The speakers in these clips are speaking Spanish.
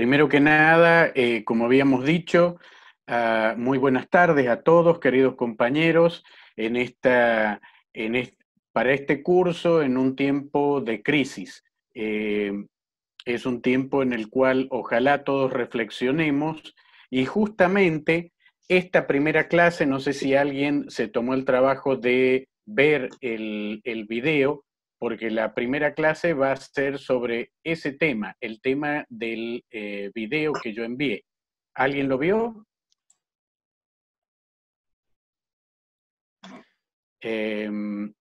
primero que nada, eh, como habíamos dicho, ah, muy buenas tardes a todos, queridos compañeros, en esta, para este curso en un tiempo de crisis. Eh, es un tiempo en el cual ojalá todos reflexionemos y justamente esta primera clase, no sé si alguien se tomó el trabajo de ver el, el video, porque la primera clase va a ser sobre ese tema, el tema del eh, video que yo envié. ¿Alguien lo vio? Em,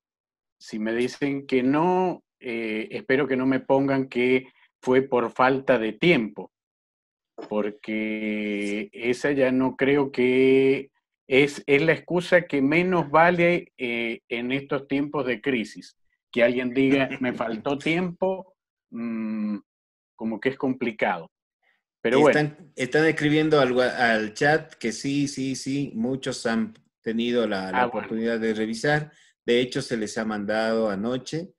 si me dicen que no, eh, espero que no me pongan que fue por falta de tiempo, porque esa ya no creo que es, es la excusa que menos vale eh, en estos tiempos de crisis que alguien diga, me faltó tiempo, mm, como que es complicado. Pero bueno. Están, escribiendo al, al, chat que sí, sí, sí, muchos han tenido la, ah, oportunidad de revisar. De hecho, se les ha mandado anoche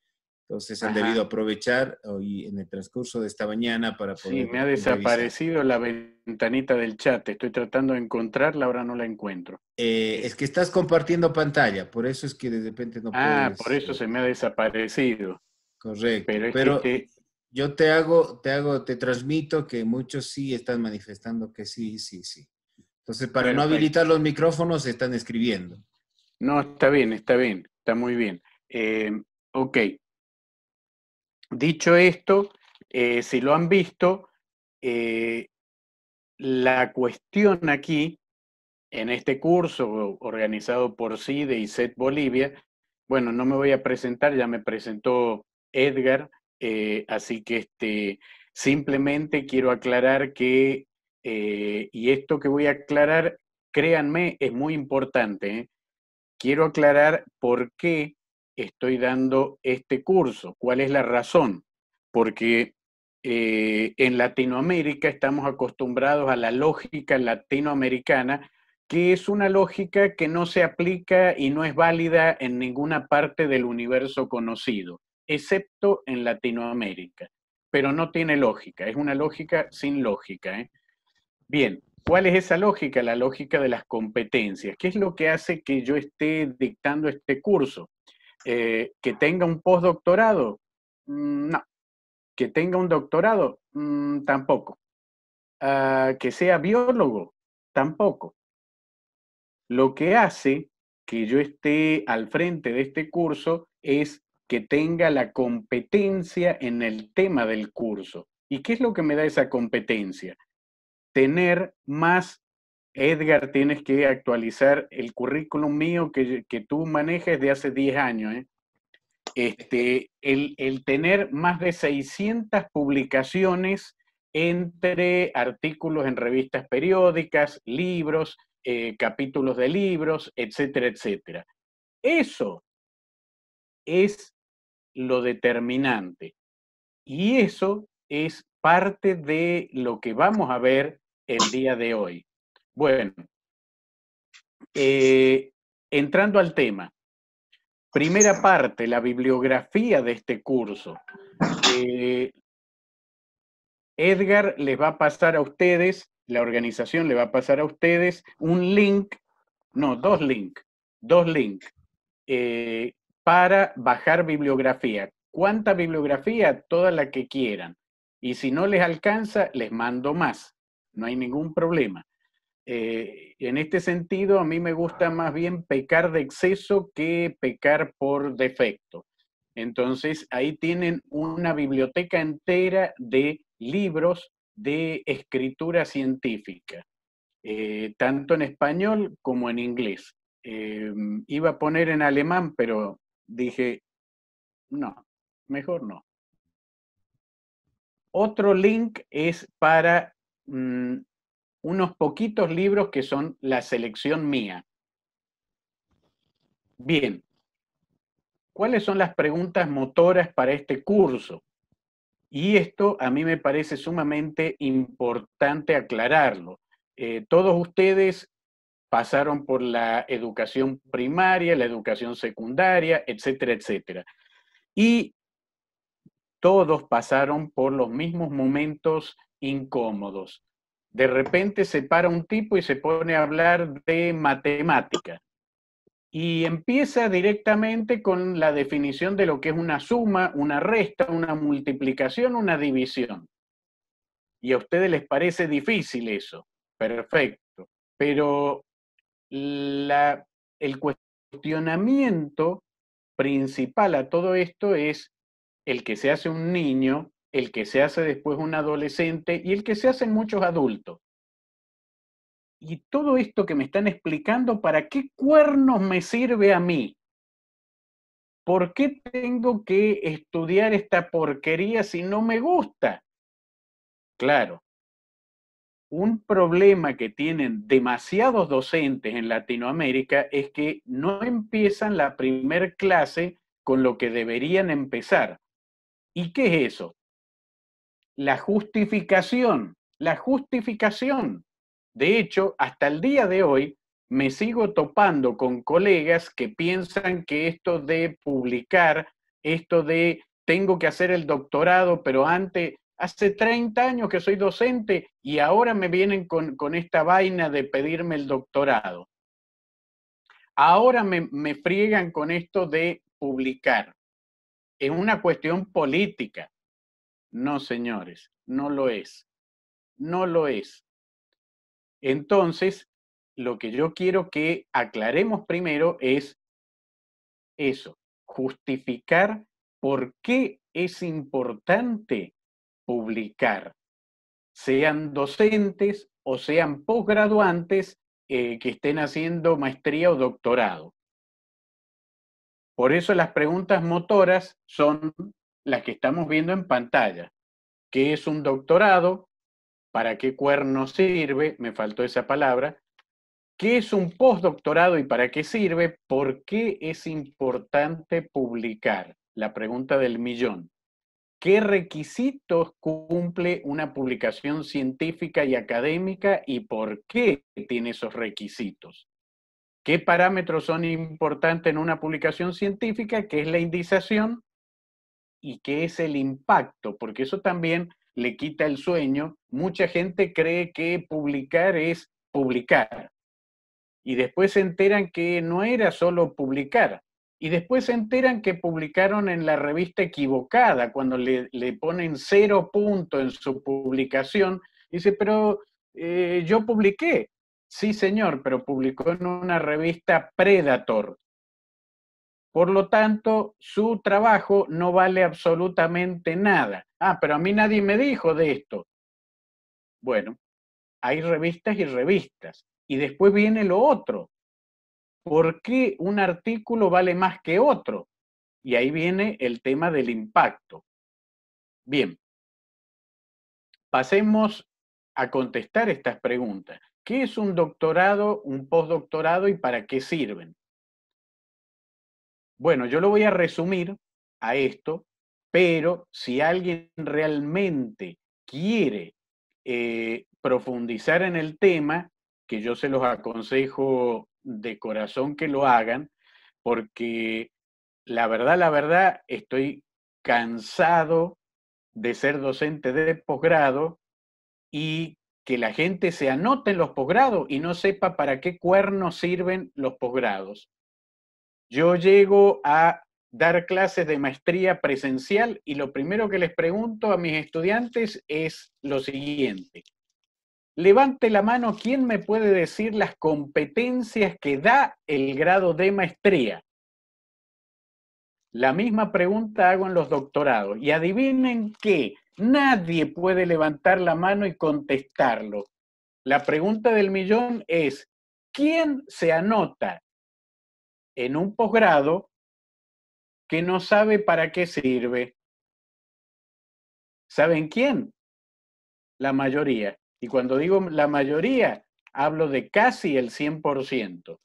entonces han debido aprovechar hoy en el transcurso de esta mañana para poder... Sí, me ha desaparecido la ventanita del chat. Estoy tratando de encontrarla, ahora no la encuentro. Eh, es que estás compartiendo pantalla, por eso es que de repente no ah, Ah, por eso eh se me ha desaparecido. Correcto. Pero, yo te hago, te hago, te transmito que muchos sí están manifestando que sí, sí, sí. Entonces, para no habilitar los micrófonos, están escribiendo. No, está bien, está bien, está muy bien. Eh, ok. Dicho esto, eh, si lo han visto, eh, la cuestión aquí, en este curso organizado por CIDE y SET Bolivia, bueno, no me voy a presentar, ya me presentó Edgar, eh, así que este, simplemente quiero aclarar que, y esto que voy a aclarar, créanme, es muy importante, quiero aclarar por qué estoy dando este curso? ¿Cuál es la razón? Porque eh, en Latinoamérica estamos acostumbrados a la lógica latinoamericana, que es una lógica que no se aplica y no es válida en ninguna parte del universo conocido, excepto en Latinoamérica. Pero no tiene lógica, es una lógica sin lógica. ¿eh? Bien, ¿cuál es esa lógica? La lógica de las competencias. ¿Qué es lo que hace que yo esté dictando este curso? Eh, ¿Que tenga un postdoctorado? Mm, no. ¿Que tenga un doctorado? Mm, tampoco. Ah, ¿Que sea biólogo? Tampoco. Lo que hace que yo esté al frente de este curso es que tenga la competencia en el tema del curso. ¿Y qué es lo que me da esa competencia? Tener más Edgar, tienes que actualizar el currículum mío que, tú manejas de hace 10 años. ¿eh? Este, el, tener más de 600 publicaciones entre artículos en revistas periódicas, libros, eh, capítulos de libros, etcétera, etcétera. Eso es lo determinante. Y eso es parte de lo que vamos a ver el día de hoy. Bueno, eh, entrando al tema, primera parte, la bibliografía de este curso. Eh, Edgar les va a pasar a ustedes, la organización le va a pasar a ustedes un link, no, dos links, dos links, eh, para bajar bibliografía. ¿Cuánta bibliografía? Toda la que quieran. Y si no les alcanza, les mando más. No hay ningún problema. Eh, en este sentido, a mí me gusta más bien pecar de exceso que pecar por defecto. Entonces, ahí tienen una biblioteca entera de libros de escritura científica, eh, tanto en español como en inglés. Eh, iba a poner en alemán, pero dije, no, mejor no. Otro link es para mm, unos poquitos libros que son la selección mía. Bien, ¿cuáles son las preguntas motoras para este curso? Y esto a mí me parece sumamente importante aclararlo. Eh, todos ustedes pasaron por la educación primaria, la educación secundaria, etcétera, etcétera. Y todos pasaron por los mismos momentos incómodos de repente se para un tipo y se pone a hablar de matemática. Y empieza directamente con la definición de lo que es una suma, una resta, una multiplicación, una división. Y a ustedes les parece difícil eso. Perfecto. Pero el cuestionamiento principal a todo esto es el que se hace un niño el que se hace después un adolescente y el que se hacen muchos adultos. Y todo esto que me están explicando, ¿para qué cuernos me sirve a mí? ¿Por qué tengo que estudiar esta porquería si no me gusta? Claro, un problema que tienen demasiados docentes en Latinoamérica es que no empiezan la primer clase con lo que deberían empezar. ¿Y qué es eso? la justificación, la justificación. De hecho, hasta el día de hoy me sigo topando con colegas que piensan que esto de publicar, esto de tengo que hacer el doctorado, pero antes, hace 30 años que soy docente y ahora me vienen con, esta vaina de pedirme el doctorado. Ahora me, me friegan con esto de publicar. Es una cuestión política. No, señores, no lo es. No lo es. Entonces, lo que yo quiero que aclaremos primero es eso, justificar por qué es importante publicar, sean docentes o sean posgraduantes eh, que estén haciendo maestría o doctorado. Por eso las preguntas motoras son las que estamos viendo en pantalla. ¿Qué es un doctorado? ¿Para qué cuerno sirve? Me faltó esa palabra. ¿Qué es un postdoctorado y para qué sirve? ¿Por qué es importante publicar? La pregunta del millón. ¿Qué requisitos cumple una publicación científica y académica y por qué tiene esos requisitos? ¿Qué parámetros son importantes en una publicación científica? ¿Qué es la indicación? y qué es el impacto, porque eso también le quita el sueño. Mucha gente cree que publicar es publicar. Y después se enteran que no era solo publicar. Y después se enteran que publicaron en la revista equivocada, cuando le, le ponen cero punto en su publicación. Dice, pero eh, yo publiqué. Sí, señor, pero publicó en una revista Predator. Por lo tanto, su trabajo no vale absolutamente nada. Ah, pero a mí nadie me dijo de esto. Bueno, hay revistas y revistas. Y después viene lo otro. ¿Por qué un artículo vale más que otro? Y ahí viene el tema del impacto. Bien, pasemos a contestar estas preguntas. ¿Qué es un doctorado, un postdoctorado y para qué sirven? Bueno, yo lo voy a resumir a esto, pero si alguien realmente quiere eh, profundizar en el tema, que yo se los aconsejo de corazón que lo hagan, porque la verdad, la verdad, estoy cansado de ser docente de posgrado y que la gente se anote en los posgrados y no sepa para qué cuernos sirven los posgrados yo llego a dar clases de maestría presencial y lo primero que les pregunto a mis estudiantes es lo siguiente. Levante la mano quién me puede decir las competencias que da el grado de maestría. La misma pregunta hago en los doctorados y adivinen qué, nadie puede levantar la mano y contestarlo. La pregunta del millón es, ¿quién se anota en un posgrado que no sabe para qué sirve. ¿Saben quién? La mayoría. Y cuando digo la mayoría, hablo de casi el 100%.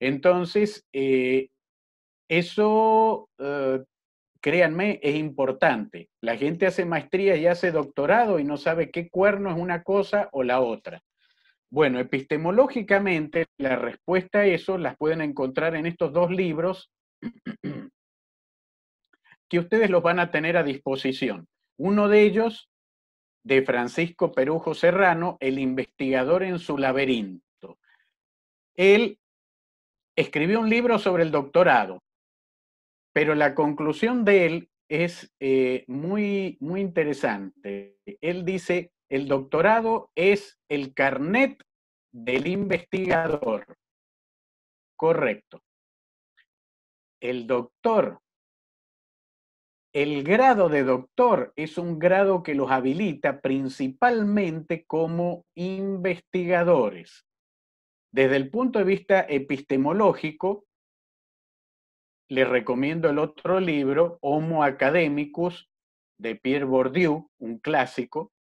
Entonces, eh, eso, eh, créanme, es importante. La gente hace maestría y hace doctorado y no sabe qué cuerno es una cosa o la otra. Bueno, epistemológicamente la respuesta a eso las pueden encontrar en estos dos libros que ustedes los van a tener a disposición. Uno de ellos, de Francisco Perujo Serrano, El investigador en su laberinto. Él escribió un libro sobre el doctorado, pero la conclusión de él es eh, muy, muy interesante. Él dice el doctorado es el carnet del investigador. Correcto. El doctor, el grado de doctor es un grado que los habilita principalmente como investigadores. Desde el punto de vista epistemológico, les recomiendo el otro libro, Homo Academicus, de Pierre Bourdieu, un clásico,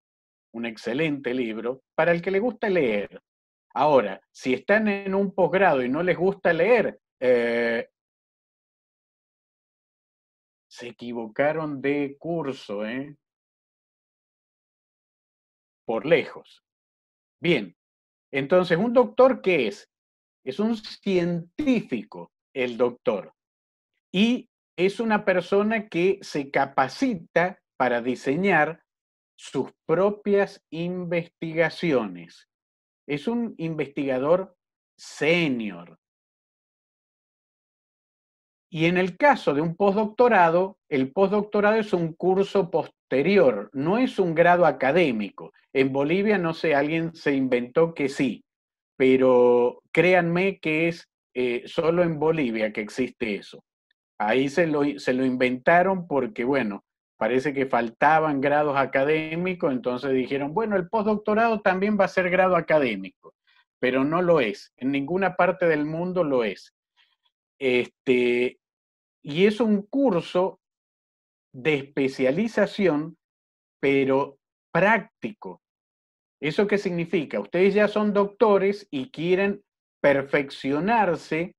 un excelente libro para el que le gusta leer. Ahora, si están en un posgrado y no les gusta leer, eh, se equivocaron de curso, ¿eh? Por lejos. Bien, entonces, ¿un doctor qué es? Es un científico, el doctor. Y es una persona que se capacita para diseñar sus propias investigaciones. Es un investigador senior. Y en el caso de un postdoctorado, el postdoctorado es un curso posterior, no es un grado académico. En Bolivia, no sé, alguien se inventó que sí, pero créanme que es eh, solo en Bolivia que existe eso. Ahí se lo inventaron porque, bueno, parece que faltaban grados académicos, entonces dijeron, bueno, el postdoctorado también va a ser grado académico, pero no lo es, en ninguna parte del mundo lo es. Este, y es un curso de especialización, pero práctico. ¿Eso qué significa? Ustedes ya son doctores y quieren perfeccionarse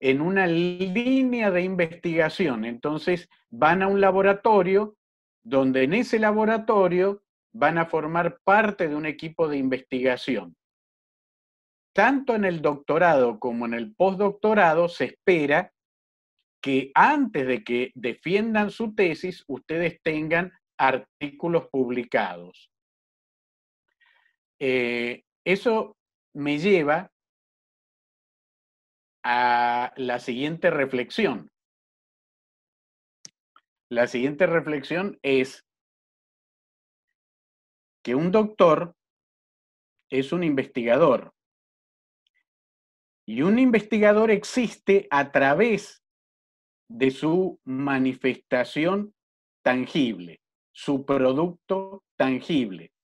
en una línea de investigación. Entonces van a un laboratorio donde en ese laboratorio van a formar parte de un equipo de investigación. Tanto en el doctorado como en el postdoctorado se espera que antes de que defiendan su tesis, ustedes tengan artículos publicados. Eh, eso me lleva a la siguiente reflexión. La siguiente reflexión es que un doctor es un investigador. Y un investigador existe a través de su manifestación tangible, su producto tangible.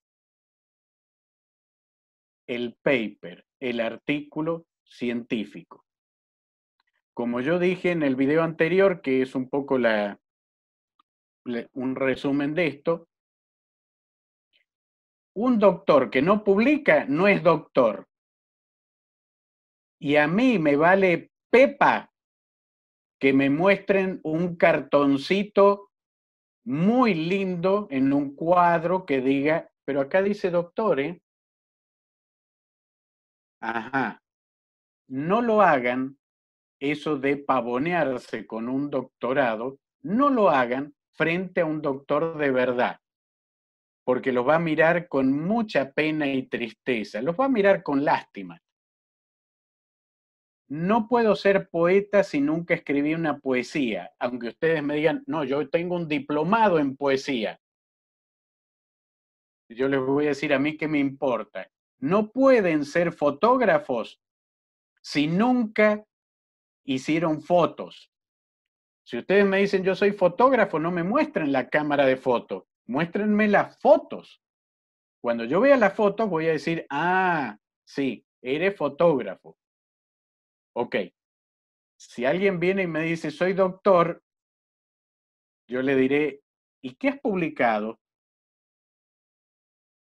El paper, el artículo científico. Como yo dije en el video anterior, que es un poco la, un resumen de esto. Un doctor que no publica no es doctor. Y a mí me vale pepa que me muestren un cartoncito muy lindo en un cuadro que diga, pero acá dice doctor, ¿eh? Ajá. No lo hagan, eso de pavonearse con un doctorado, no lo hagan frente a un doctor de verdad, porque los va a mirar con mucha pena y tristeza, los va a mirar con lástima. No puedo ser poeta si nunca escribí una poesía, aunque ustedes me digan, no, yo tengo un diplomado en poesía. Yo les voy a decir a mí que me importa. No pueden ser fotógrafos si nunca hicieron fotos. Si ustedes me dicen yo soy fotógrafo, no me muestren la cámara de foto, muéstrenme las fotos. Cuando yo vea la fotos voy a decir, ah, sí, eres fotógrafo. Ok. Si alguien viene y me dice soy doctor, yo le diré, ¿y qué has publicado?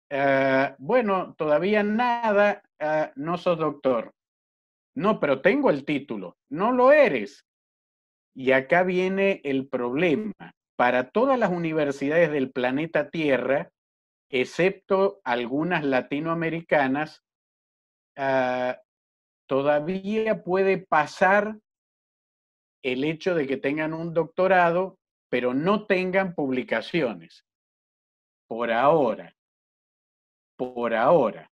Ah, bueno, todavía nada, ah, no sos doctor. No, pero tengo el título. No lo eres. Y acá viene el problema. Para todas las universidades del planeta Tierra, excepto algunas latinoamericanas, ah, todavía puede pasar el hecho de que tengan un doctorado, pero no tengan publicaciones. Por ahora. Por ahora.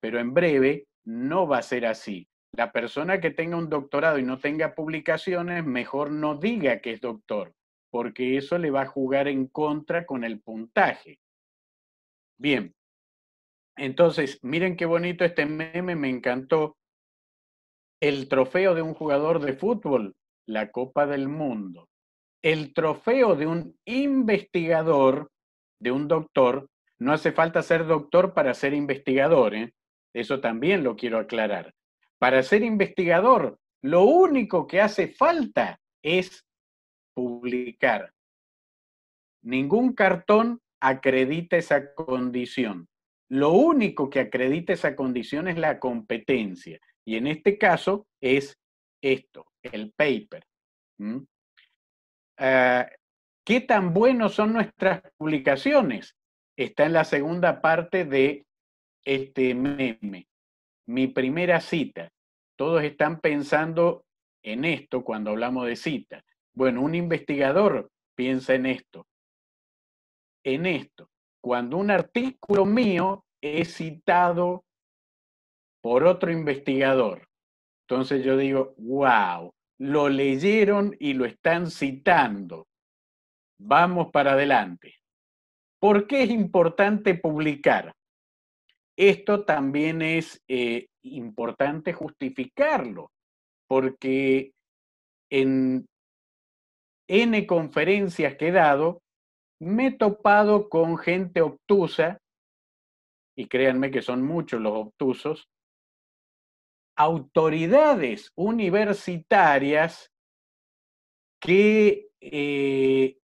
Pero en breve no va a ser así la persona que tenga un doctorado y no tenga publicaciones, mejor no diga que es doctor, porque eso le va a jugar en contra con el puntaje. Bien, entonces, miren qué bonito este meme, me encantó. El trofeo de un jugador de fútbol, la Copa del Mundo. El trofeo de un investigador, de un doctor, no hace falta ser doctor para ser investigador, ¿eh? eso también lo quiero aclarar para ser investigador, lo único que hace falta es publicar. Ningún cartón acredita esa condición. Lo único que acredita esa condición es la competencia. Y en este caso es esto, el paper. Ah, ¿Qué tan buenos son nuestras publicaciones? Está en la segunda parte de este meme mi primera cita. Todos están pensando en esto cuando hablamos de cita. Bueno, un investigador piensa en esto. En esto. Cuando un artículo mío es citado por otro investigador. Entonces yo digo, wow, lo leyeron y lo están citando. Vamos para adelante. ¿Por qué es importante publicar? Esto también es eh, importante justificarlo, porque en N conferencias que he dado, me he topado con gente obtusa, y créanme que son muchos los obtusos, autoridades universitarias que eh,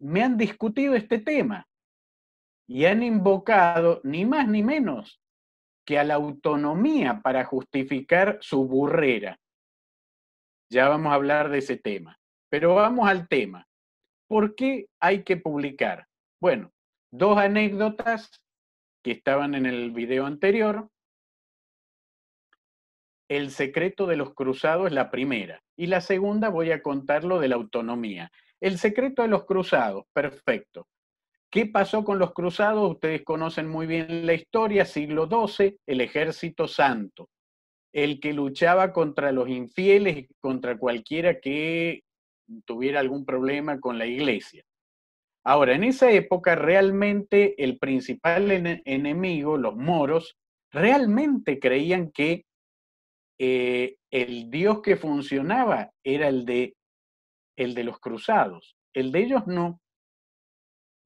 me han discutido este tema y han invocado ni más ni menos que a la autonomía para justificar su burrera. Ya vamos a hablar de ese tema. Pero vamos al tema. ¿Por qué hay que publicar? Bueno, dos anécdotas que estaban en el video anterior. El secreto de los cruzados es la primera. Y la segunda voy a contar lo de la autonomía. El secreto de los cruzados, perfecto. ¿Qué pasó con los cruzados? Ustedes conocen muy bien la historia, siglo XII, el ejército santo, el que luchaba contra los infieles contra cualquiera que tuviera algún problema con la iglesia. Ahora, en esa época realmente el principal enemigo, los moros, realmente creían que eh, el dios que funcionaba era el de, el de los cruzados, el de ellos no,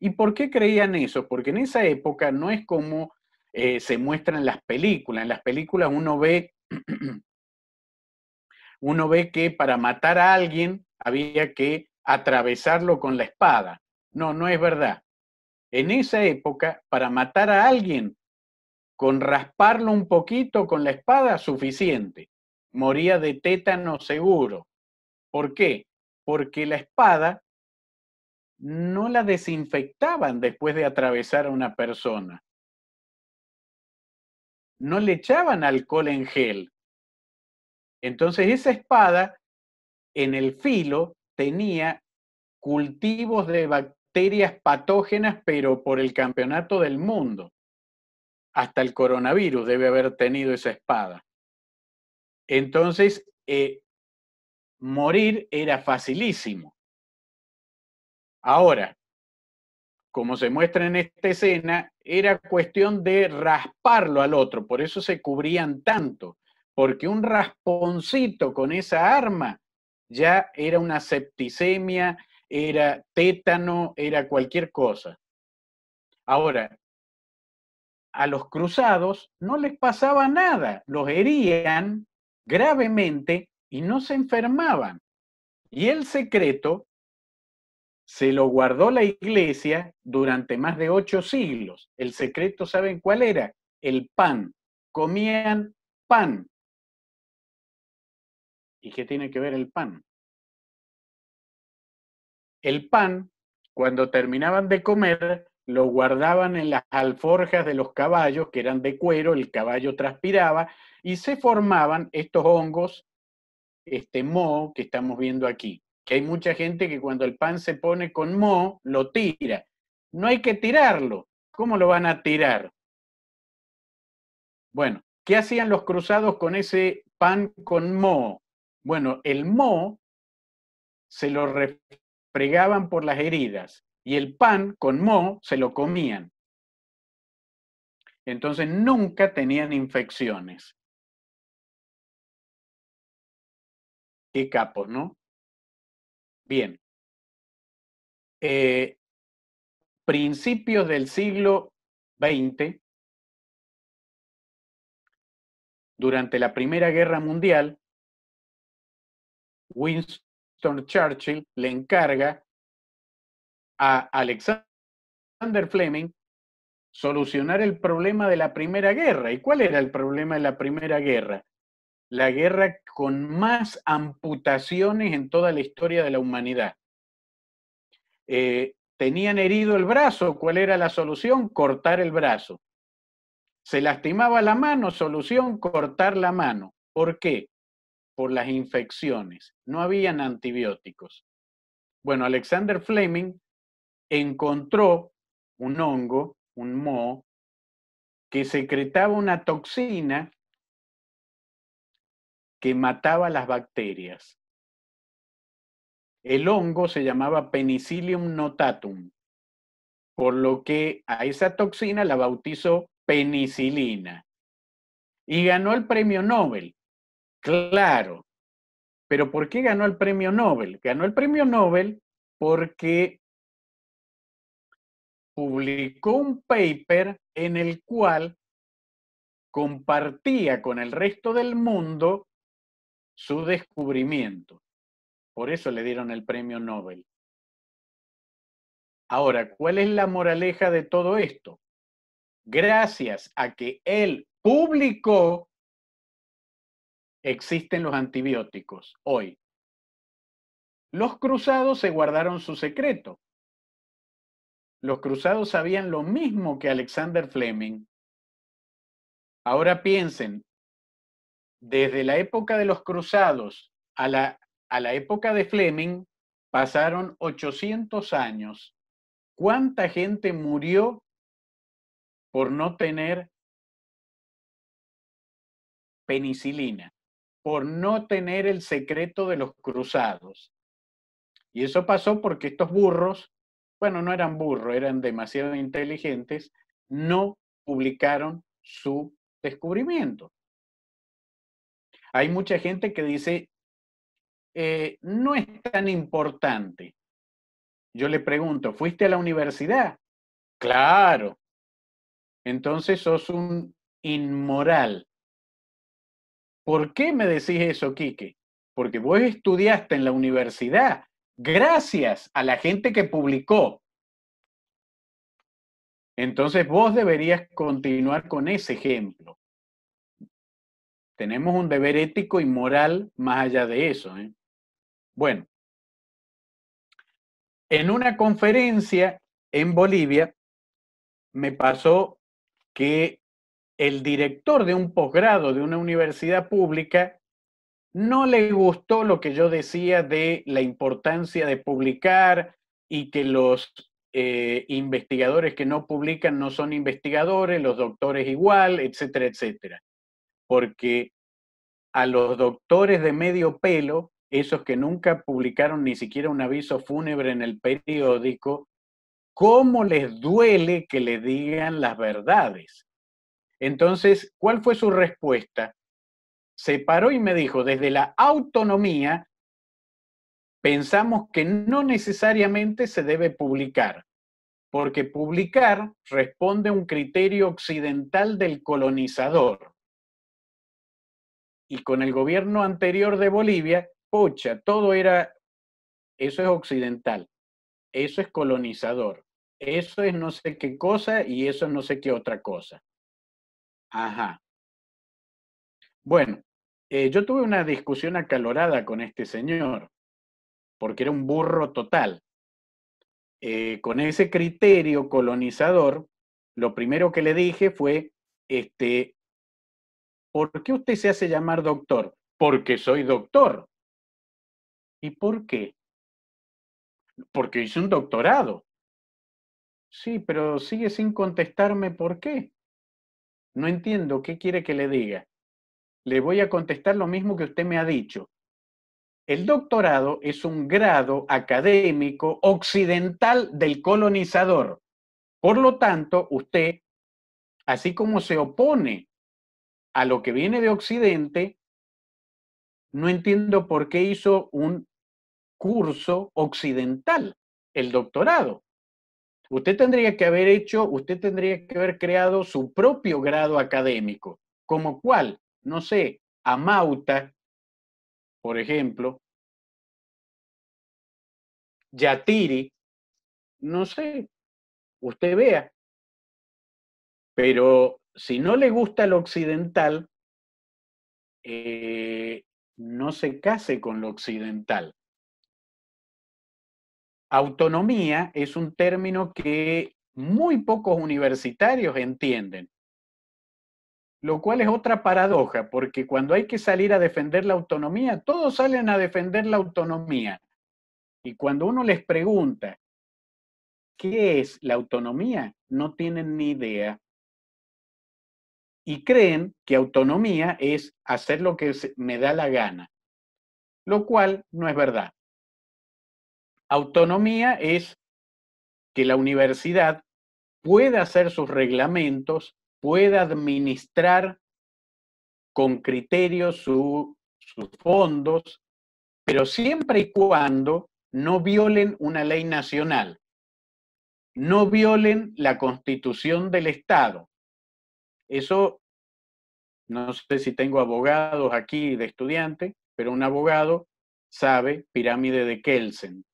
¿Y por qué creían eso? Porque en esa época no es como eh, se muestra en las películas. En las películas uno ve, uno ve que para matar a alguien había que atravesarlo con la espada. No, no es verdad. En esa época, para matar a alguien, con rasparlo un poquito con la espada, suficiente. Moría de tétano seguro. ¿Por qué? Porque la espada no la desinfectaban después de atravesar a una persona. No le echaban alcohol en gel. Entonces esa espada en el filo tenía cultivos de bacterias patógenas, pero por el campeonato del mundo. Hasta el coronavirus debe haber tenido esa espada. Entonces, eh, morir era facilísimo. Ahora, como se muestra en esta escena, era cuestión de rasparlo al otro, por eso se cubrían tanto, porque un rasponcito con esa arma ya era una septicemia, era tétano, era cualquier cosa. Ahora, a los cruzados no les pasaba nada, los herían gravemente y no se enfermaban. Y el secreto se lo guardó la iglesia durante más de ocho siglos. El secreto, ¿saben cuál era? El pan. Comían pan. ¿Y qué tiene que ver el pan? El pan, cuando terminaban de comer, lo guardaban en las alforjas de los caballos, que eran de cuero, el caballo transpiraba, y se formaban estos hongos, este moho que estamos viendo aquí que hay mucha gente que cuando el pan se pone con mo, lo tira. No hay que tirarlo. ¿Cómo lo van a tirar? Bueno, ¿qué hacían los cruzados con ese pan con mo? Bueno, el mo se lo refregaban por las heridas y el pan con mo se lo comían. Entonces nunca tenían infecciones. Qué capos, ¿no? Bien. Eh, principios del siglo XX, durante la Primera Guerra Mundial, Winston Churchill le encarga a Alexander Fleming solucionar el problema de la Primera Guerra. ¿Y cuál era el problema de la Primera Guerra? la guerra con más amputaciones en toda la historia de la humanidad. Eh, tenían herido el brazo, ¿cuál era la solución? Cortar el brazo. Se lastimaba la mano, solución, cortar la mano. ¿Por qué? Por las infecciones. No habían antibióticos. Bueno, Alexander Fleming encontró un hongo, un moho, que secretaba una toxina que mataba las bacterias. El hongo se llamaba Penicillium notatum, por lo que a esa toxina la bautizó penicilina. Y ganó el premio Nobel, claro. Pero ¿por qué ganó el premio Nobel? Ganó el premio Nobel porque publicó un paper en el cual compartía con el resto del mundo su descubrimiento. Por eso le dieron el premio Nobel. Ahora, ¿cuál es la moraleja de todo esto? Gracias a que él publicó, existen los antibióticos hoy. Los cruzados se guardaron su secreto. Los cruzados sabían lo mismo que Alexander Fleming. Ahora piensen, desde la época de los cruzados a la, época de Fleming, pasaron 800 años. ¿Cuánta gente murió por no tener penicilina, por no tener el secreto de los cruzados? Y eso pasó porque estos burros, bueno, no eran burros, eran demasiado inteligentes, no publicaron su descubrimiento. Hay mucha gente que dice, eh, no es tan importante. Yo le pregunto, ¿fuiste a la universidad? Claro. Entonces sos un inmoral. ¿Por qué me decís eso, Quique? Porque vos estudiaste en la universidad gracias a la gente que publicó. Entonces vos deberías continuar con ese ejemplo. Tenemos un deber ético y moral más allá de eso. ¿eh? Bueno, en una conferencia en Bolivia me pasó que el director de un posgrado de una universidad pública no le gustó lo que yo decía de la importancia de publicar y que los eh, investigadores que no publican no son investigadores, los doctores igual, etcétera, etcétera porque a los doctores de medio pelo, esos que nunca publicaron ni siquiera un aviso fúnebre en el periódico, ¿cómo les duele que le digan las verdades? Entonces, ¿cuál fue su respuesta? Se paró y me dijo, desde la autonomía, pensamos que no necesariamente se debe publicar, porque publicar responde a un criterio occidental del colonizador y con el gobierno anterior de Bolivia, pocha, todo era, eso es occidental, eso es colonizador, eso es no sé qué cosa y eso es no sé qué otra cosa. Ajá. Bueno, eh, yo tuve una discusión acalorada con este señor, porque era un burro total. Eh, con ese criterio colonizador, lo primero que le dije fue, este, ¿Por qué usted se hace llamar doctor? Porque soy doctor. ¿Y por qué? Porque hice un doctorado. Sí, pero sigue sin contestarme por qué. No entiendo qué quiere que le diga. Le voy a contestar lo mismo que usted me ha dicho. El doctorado es un grado académico occidental del colonizador. Por lo tanto, usted, así como se opone a lo que viene de Occidente, no entiendo por qué hizo un curso occidental, el doctorado. Usted tendría que haber hecho, usted tendría que haber creado su propio grado académico, como cual, no sé, Amauta, por ejemplo, Yatiri, no sé, usted vea. Pero si no le gusta lo occidental, eh, no se case con lo occidental. Autonomía es un término que muy pocos universitarios entienden, lo cual es otra paradoja, porque cuando hay que salir a defender la autonomía, todos salen a defender la autonomía. Y cuando uno les pregunta, ¿qué es la autonomía? No tienen ni idea y creen que autonomía es hacer lo que me da la gana, lo cual no es verdad. Autonomía es que la universidad pueda hacer sus reglamentos, pueda administrar con criterio sus fondos, pero siempre y cuando no violen una ley nacional, no violen la constitución del Estado, eso, no sé si tengo abogados aquí de estudiante, pero un abogado sabe pirámide de Kelsen.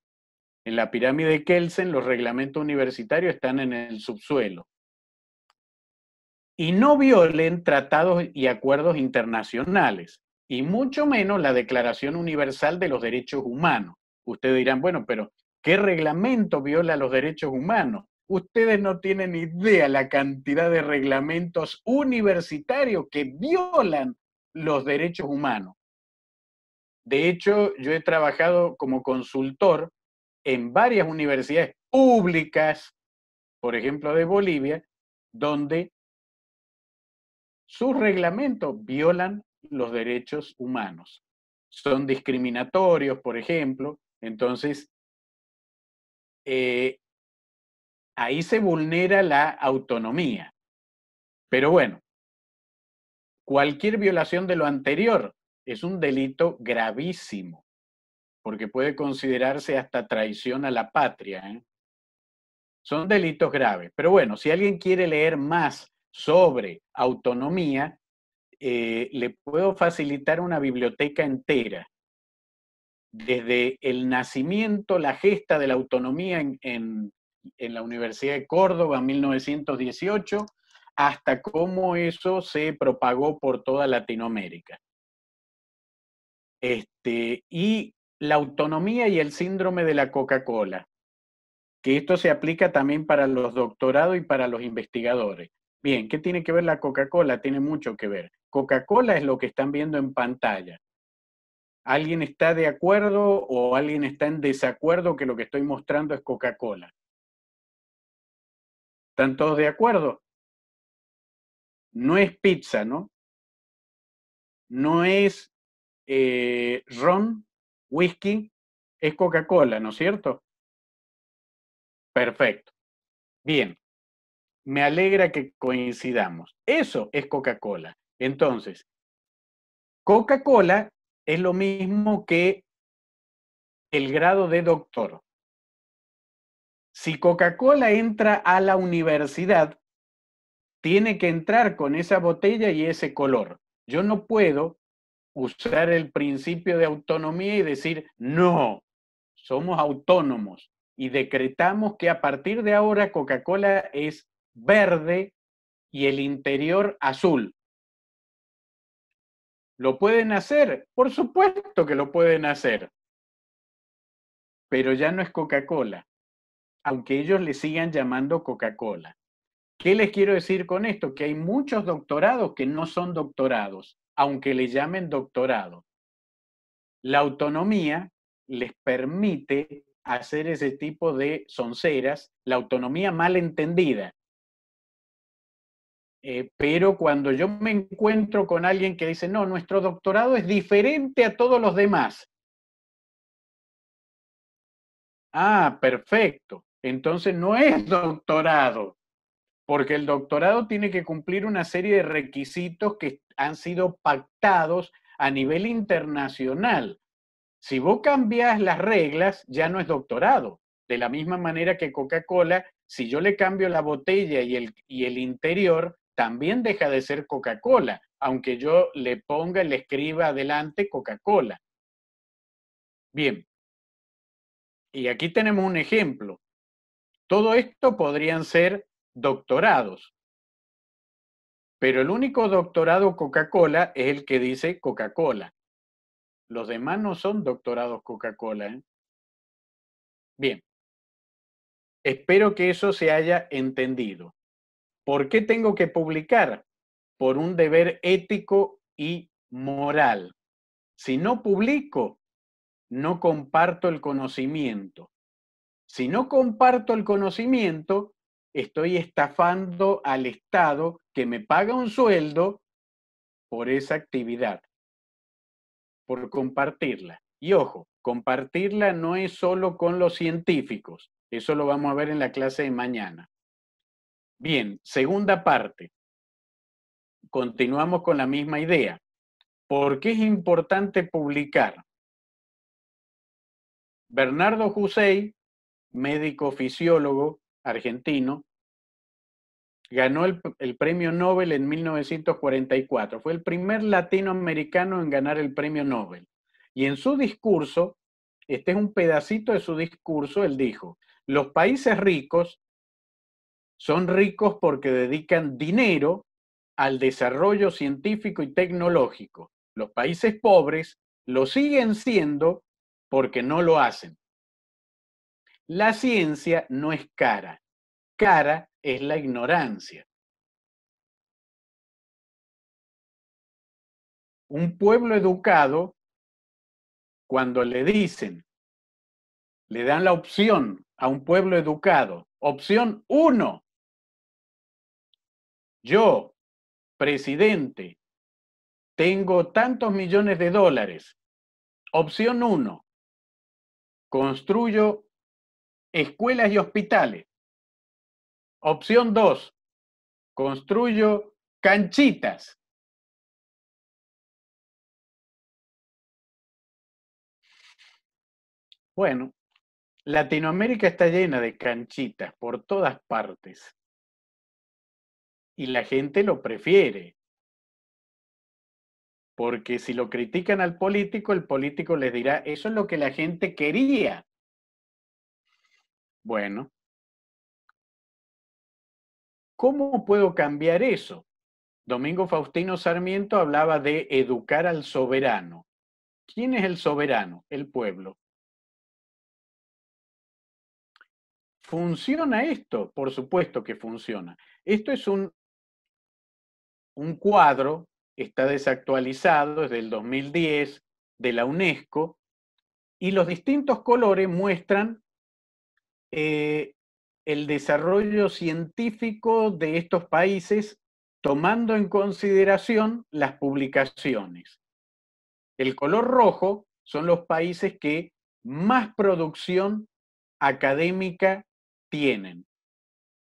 En la pirámide de Kelsen los reglamentos universitarios están en el subsuelo. Y no violen tratados y acuerdos internacionales, y mucho menos la Declaración Universal de los Derechos Humanos. Ustedes dirán, bueno, pero ¿qué reglamento viola los derechos humanos? Ustedes no tienen idea la cantidad de reglamentos universitarios que violan los derechos humanos. De hecho, yo he trabajado como consultor en varias universidades públicas, por ejemplo, de Bolivia, donde sus reglamentos violan los derechos humanos. Son discriminatorios, por ejemplo. Entonces, eh, ahí se vulnera la autonomía. Pero bueno, cualquier violación de lo anterior es un delito gravísimo, porque puede considerarse hasta traición a la patria. ¿eh? Son delitos graves. Pero bueno, si alguien quiere leer más sobre autonomía, eh, le puedo facilitar una biblioteca entera. Desde el nacimiento, la gesta de la autonomía en en la Universidad de Córdoba en 1918, hasta cómo eso se propagó por toda Latinoamérica. Este, y la autonomía y el síndrome de la Coca-Cola, que esto se aplica también para los doctorados y para los investigadores. Bien, ¿qué tiene que ver la Coca-Cola? Tiene mucho que ver. Coca-Cola es lo que están viendo en pantalla. ¿Alguien está de acuerdo o alguien está en desacuerdo que lo que estoy mostrando es Coca-Cola? ¿Están todos de acuerdo? No es pizza, ¿no? No es eh, ron, whisky, es Coca-Cola, ¿no es cierto? Perfecto. Bien, me alegra que coincidamos. Eso es Coca-Cola. Entonces, Coca-Cola es lo mismo que el grado de doctor. Si Coca-Cola entra a la universidad, tiene que entrar con esa botella y ese color. Yo no puedo usar el principio de autonomía y decir, no, somos autónomos y decretamos que a partir de ahora Coca-Cola es verde y el interior azul. ¿Lo pueden hacer? Por supuesto que lo pueden hacer. Pero ya no es Coca-Cola, aunque ellos le sigan llamando Coca-Cola. ¿Qué les quiero decir con esto? Que hay muchos doctorados que no son doctorados, aunque le llamen doctorado. La autonomía les permite hacer ese tipo de sonceras, la autonomía mal entendida. Eh, pero cuando yo me encuentro con alguien que dice, no, nuestro doctorado es diferente a todos los demás. Ah, perfecto. Entonces no es doctorado, porque el doctorado tiene que cumplir una serie de requisitos que han sido pactados a nivel internacional. Si vos cambias las reglas, ya no es doctorado. De la misma manera que Coca-Cola, si yo le cambio la botella y el, y el interior, también deja de ser Coca-Cola, aunque yo le ponga, le escriba adelante Coca-Cola. Bien. Y aquí tenemos un ejemplo. Todo esto podrían ser doctorados, pero el único doctorado Coca-Cola es el que dice Coca-Cola. Los demás no son doctorados Coca-Cola. ¿eh? Bien, espero que eso se haya entendido. ¿Por qué tengo que publicar? Por un deber ético y moral. Si no publico, no comparto el conocimiento. Si no comparto el conocimiento, estoy estafando al Estado que me paga un sueldo por esa actividad, por compartirla. Y ojo, compartirla no es solo con los científicos, eso lo vamos a ver en la clase de mañana. Bien, segunda parte. Continuamos con la misma idea. ¿Por qué es importante publicar? Bernardo José médico fisiólogo argentino, ganó el, premio Nobel en 1944. Fue el primer latinoamericano en ganar el premio Nobel. Y en su discurso, este es un pedacito de su discurso, él dijo, los países ricos son ricos porque dedican dinero al desarrollo científico y tecnológico. Los países pobres lo siguen siendo porque no lo hacen. La ciencia no es cara, cara es la ignorancia. Un pueblo educado, cuando le dicen, le dan la opción a un pueblo educado, opción uno, yo, presidente, tengo tantos millones de dólares, opción uno, construyo escuelas y hospitales. Opción dos, construyo canchitas. Bueno, Latinoamérica está llena de canchitas por todas partes. Y la gente lo prefiere. Porque si lo critican al político, el político les dirá, eso es lo que la gente quería. Bueno, ¿cómo puedo cambiar eso? Domingo Faustino Sarmiento hablaba de educar al soberano. ¿Quién es el soberano? El pueblo. ¿Funciona esto? Por supuesto que funciona. Esto es un, un cuadro, está desactualizado, es del 2010, de la UNESCO, y los distintos colores muestran eh, el desarrollo científico de estos países tomando en consideración las publicaciones. El color rojo son los países que más producción académica tienen.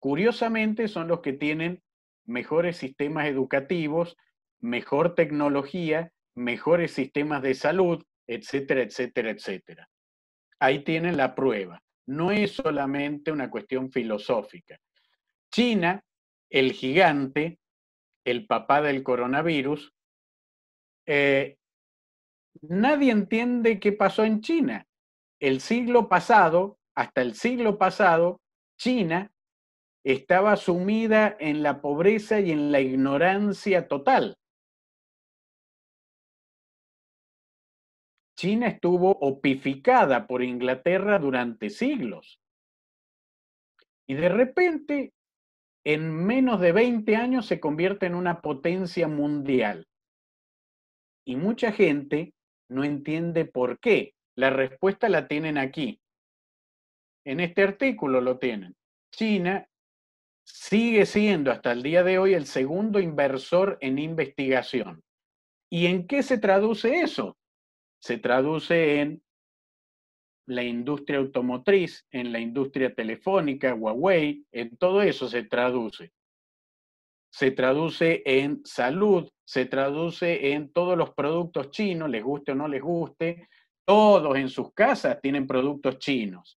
Curiosamente son los que tienen mejores sistemas educativos, mejor tecnología, mejores sistemas de salud, etcétera, etcétera, etcétera. Ahí tienen la prueba no es solamente una cuestión filosófica. China, el gigante, el papá del coronavirus, eh, nadie entiende qué pasó en China. El siglo pasado, hasta el siglo pasado, China estaba sumida en la pobreza y en la ignorancia total. China estuvo opificada por Inglaterra durante siglos. Y de repente, en menos de 20 años, se convierte en una potencia mundial. Y mucha gente no entiende por qué. La respuesta la tienen aquí. En este artículo lo tienen. China sigue siendo hasta el día de hoy el segundo inversor en investigación. ¿Y en qué se traduce eso? se traduce en la industria automotriz, en la industria telefónica, Huawei, en todo eso se traduce. Se traduce en salud, se traduce en todos los productos chinos, les guste o no les guste, todos en sus casas tienen productos chinos.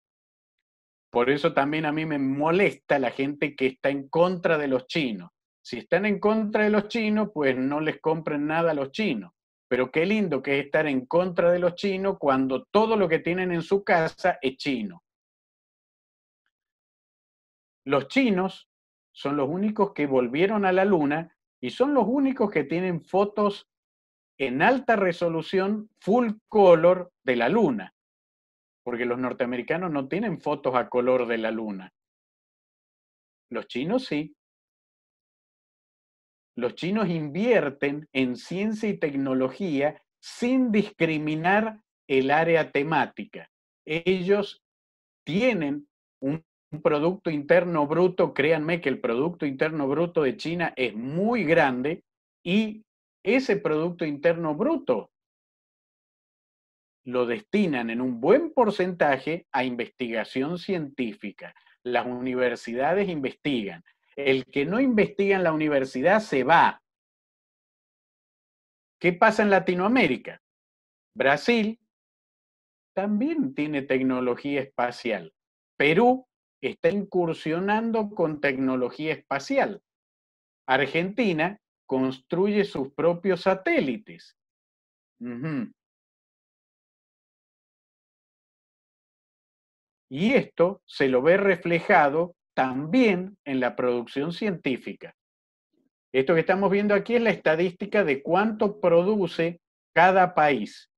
Por eso también a mí me molesta la gente que está en contra de los chinos. Si están en contra de los chinos, pues no les compren nada a los chinos. Pero qué lindo que es estar en contra de los chinos cuando todo lo que tienen en su casa es chino. Los chinos son los únicos que volvieron a la luna y son los únicos que tienen fotos en alta resolución, full color de la luna, porque los norteamericanos no tienen fotos a color de la luna. Los chinos sí. Los chinos invierten en ciencia y tecnología sin discriminar el área temática. Ellos tienen un Producto Interno Bruto, créanme que el Producto Interno Bruto de China es muy grande y ese Producto Interno Bruto lo destinan en un buen porcentaje a investigación científica. Las universidades investigan, el que no investiga en la universidad se va. ¿Qué pasa en Latinoamérica? Brasil también tiene tecnología espacial. Perú está incursionando con tecnología espacial. Argentina construye sus propios satélites. Y esto se lo ve reflejado también en la producción científica. Esto que estamos viendo aquí es la estadística de cuánto produce cada país.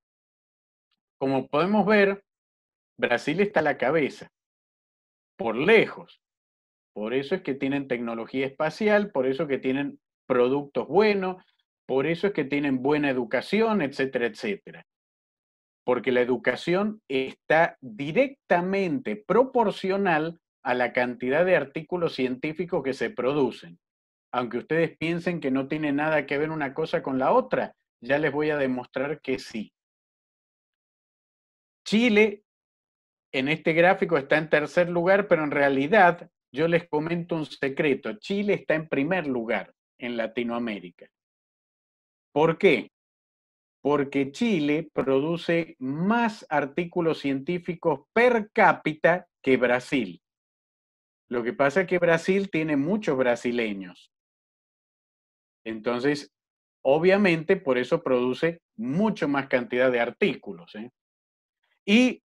Como podemos ver, Brasil está a la cabeza, por lejos. Por eso es que tienen tecnología espacial, por eso es que tienen productos buenos, por eso es que tienen buena educación, etcétera, etcétera. Porque la educación está directamente proporcional a la cantidad de artículos científicos que se producen. Aunque ustedes piensen que no tiene nada que ver una cosa con la otra, ya les voy a demostrar que sí. Chile en este gráfico está en tercer lugar, pero en realidad yo les comento un secreto. Chile está en primer lugar en Latinoamérica. ¿Por qué? Porque Chile produce más artículos científicos per cápita que Brasil. Lo que pasa es que Brasil tiene muchos brasileños. Entonces, obviamente, por eso produce mucho más cantidad de artículos. ¿eh? Y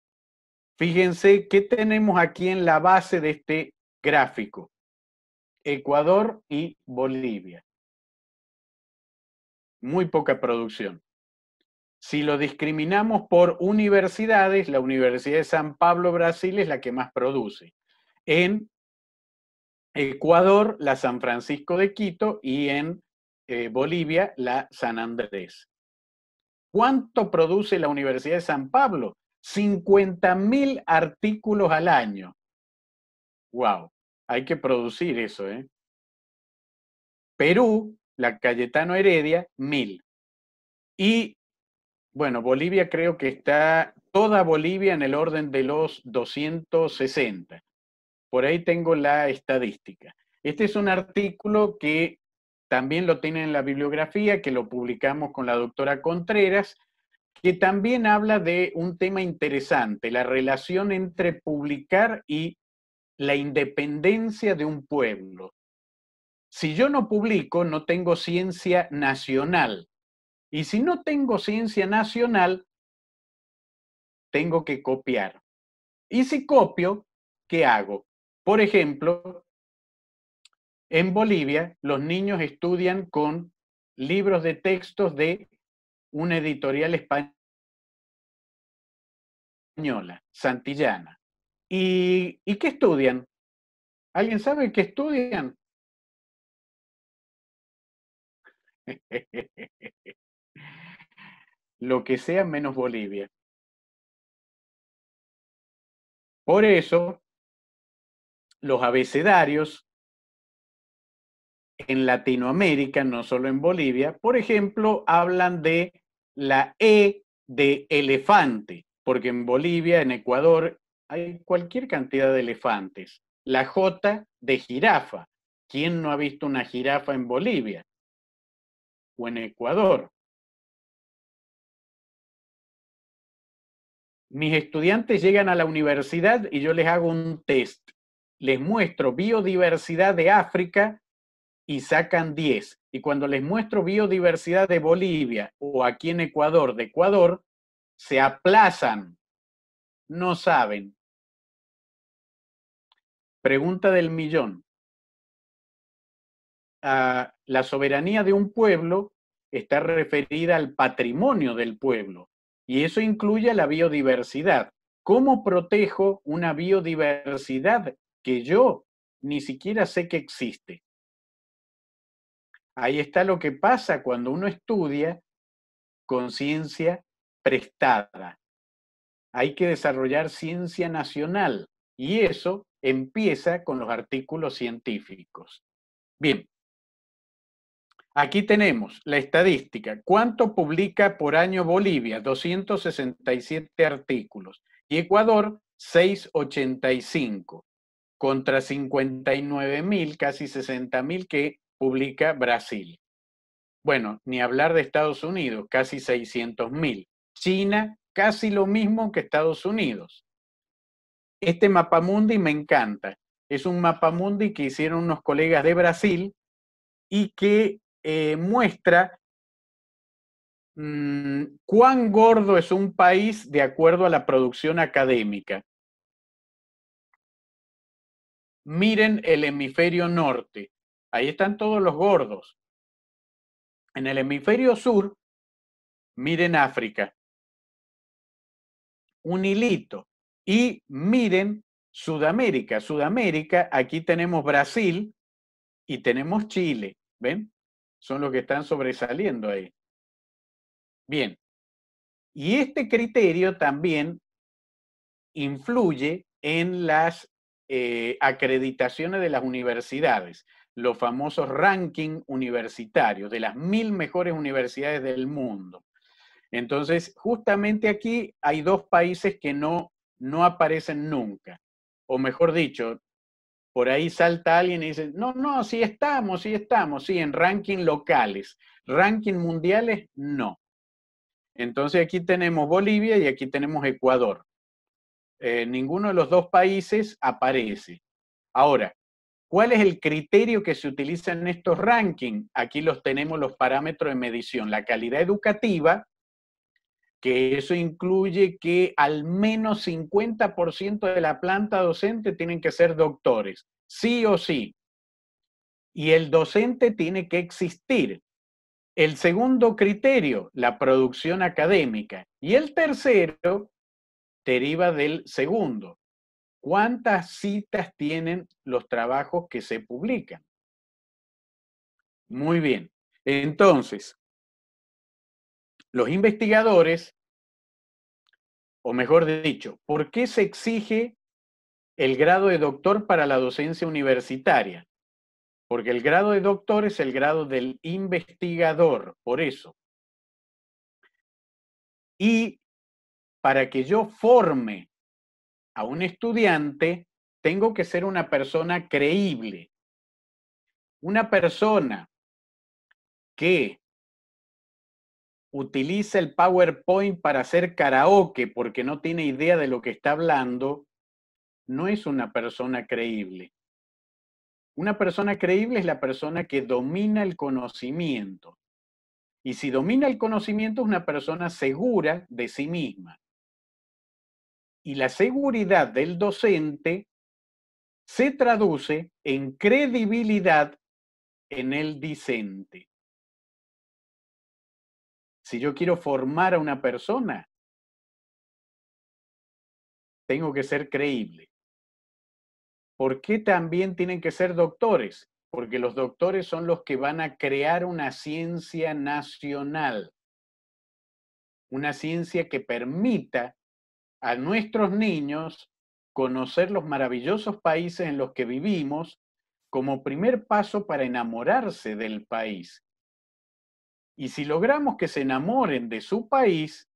fíjense qué tenemos aquí en la base de este gráfico. Ecuador y Bolivia. Muy poca producción. Si lo discriminamos por universidades, la Universidad de San Pablo, Brasil, es la que más produce, en Ecuador, la San Francisco de Quito y en eh, Bolivia, la San Andrés. ¿Cuánto produce la Universidad de San Pablo? 50.000 mil artículos al año. ¡Wow! Hay que producir eso, ¿eh? Perú, la Cayetano Heredia, mil. Y, bueno, Bolivia creo que está toda Bolivia en el orden de los 260. Por ahí tengo la estadística. Este es un artículo que también lo tiene en la bibliografía, que lo publicamos con la doctora Contreras, que también habla de un tema interesante, la relación entre publicar y la independencia de un pueblo. Si yo no publico, no tengo ciencia nacional. Y si no tengo ciencia nacional, tengo que copiar. Y si copio, ¿qué hago? Por ejemplo, en Bolivia los niños estudian con libros de textos de una editorial española, Santillana. ¿Y, ¿y qué estudian? ¿Alguien sabe qué estudian? Lo que sea menos Bolivia. Por eso, los abecedarios en Latinoamérica, no solo en Bolivia, por ejemplo, hablan de la E de elefante, porque en Bolivia, en Ecuador, hay cualquier cantidad de elefantes. La J de jirafa. ¿Quién no ha visto una jirafa en Bolivia o en Ecuador? Mis estudiantes llegan a la universidad y yo les hago un test les muestro biodiversidad de África y sacan 10. Y cuando les muestro biodiversidad de Bolivia o aquí en Ecuador, de Ecuador, se aplazan. No saben. Pregunta del millón. Ah, la soberanía de un pueblo está referida al patrimonio del pueblo y eso incluye la biodiversidad. ¿Cómo protejo una biodiversidad que yo ni siquiera sé que existe. Ahí está lo que pasa cuando uno estudia conciencia prestada. Hay que desarrollar ciencia nacional y eso empieza con los artículos científicos. Bien, aquí tenemos la estadística. ¿Cuánto publica por año Bolivia? 267 artículos y Ecuador 685 contra 59 mil, casi 60 mil que publica Brasil. Bueno, ni hablar de Estados Unidos, casi 600.000. mil. China, casi lo mismo que Estados Unidos. Este mapamundi me encanta. Es un mapamundi que hicieron unos colegas de Brasil y que eh, muestra mm, cuán gordo es un país de acuerdo a la producción académica miren el hemisferio norte. Ahí están todos los gordos. En el hemisferio sur, miren África. Un hilito. Y miren Sudamérica. Sudamérica, aquí tenemos Brasil y tenemos Chile. ¿Ven? Son los que están sobresaliendo ahí. Bien. Y este criterio también influye en las eh, acreditaciones de las universidades, los famosos ranking universitarios de las mil mejores universidades del mundo. Entonces, justamente aquí hay dos países que no, no aparecen nunca, o mejor dicho, por ahí salta alguien y dice, no, no, sí estamos, sí estamos, sí, en ranking locales, ranking mundiales, no. Entonces aquí tenemos Bolivia y aquí tenemos Ecuador. Eh, ninguno de los dos países aparece. Ahora, ¿cuál es el criterio que se utiliza en estos rankings? Aquí los tenemos los parámetros de medición, la calidad educativa, que eso incluye que al menos 50% de la planta docente tienen que ser doctores, sí o sí. Y el docente tiene que existir. El segundo criterio, la producción académica. Y el tercero, deriva del segundo. ¿Cuántas citas tienen los trabajos que se publican? Muy bien. Entonces, los investigadores, o mejor dicho, ¿por qué se exige el grado de doctor para la docencia universitaria? Porque el grado de doctor es el grado del investigador, por eso. Y para que yo forme a un estudiante, tengo que ser una persona creíble. Una persona que utiliza el PowerPoint para hacer karaoke porque no tiene idea de lo que está hablando, no es una persona creíble. Una persona creíble es la persona que domina el conocimiento. Y si domina el conocimiento es una persona segura de sí misma y la seguridad del docente se traduce en credibilidad en el discente. Si yo quiero formar a una persona, tengo que ser creíble. ¿Por qué también tienen que ser doctores? Porque los doctores son los que van a crear una ciencia nacional, una ciencia que permita a nuestros niños conocer los maravillosos países en los que vivimos como primer paso para enamorarse del país. Y si logramos que se enamoren de su país,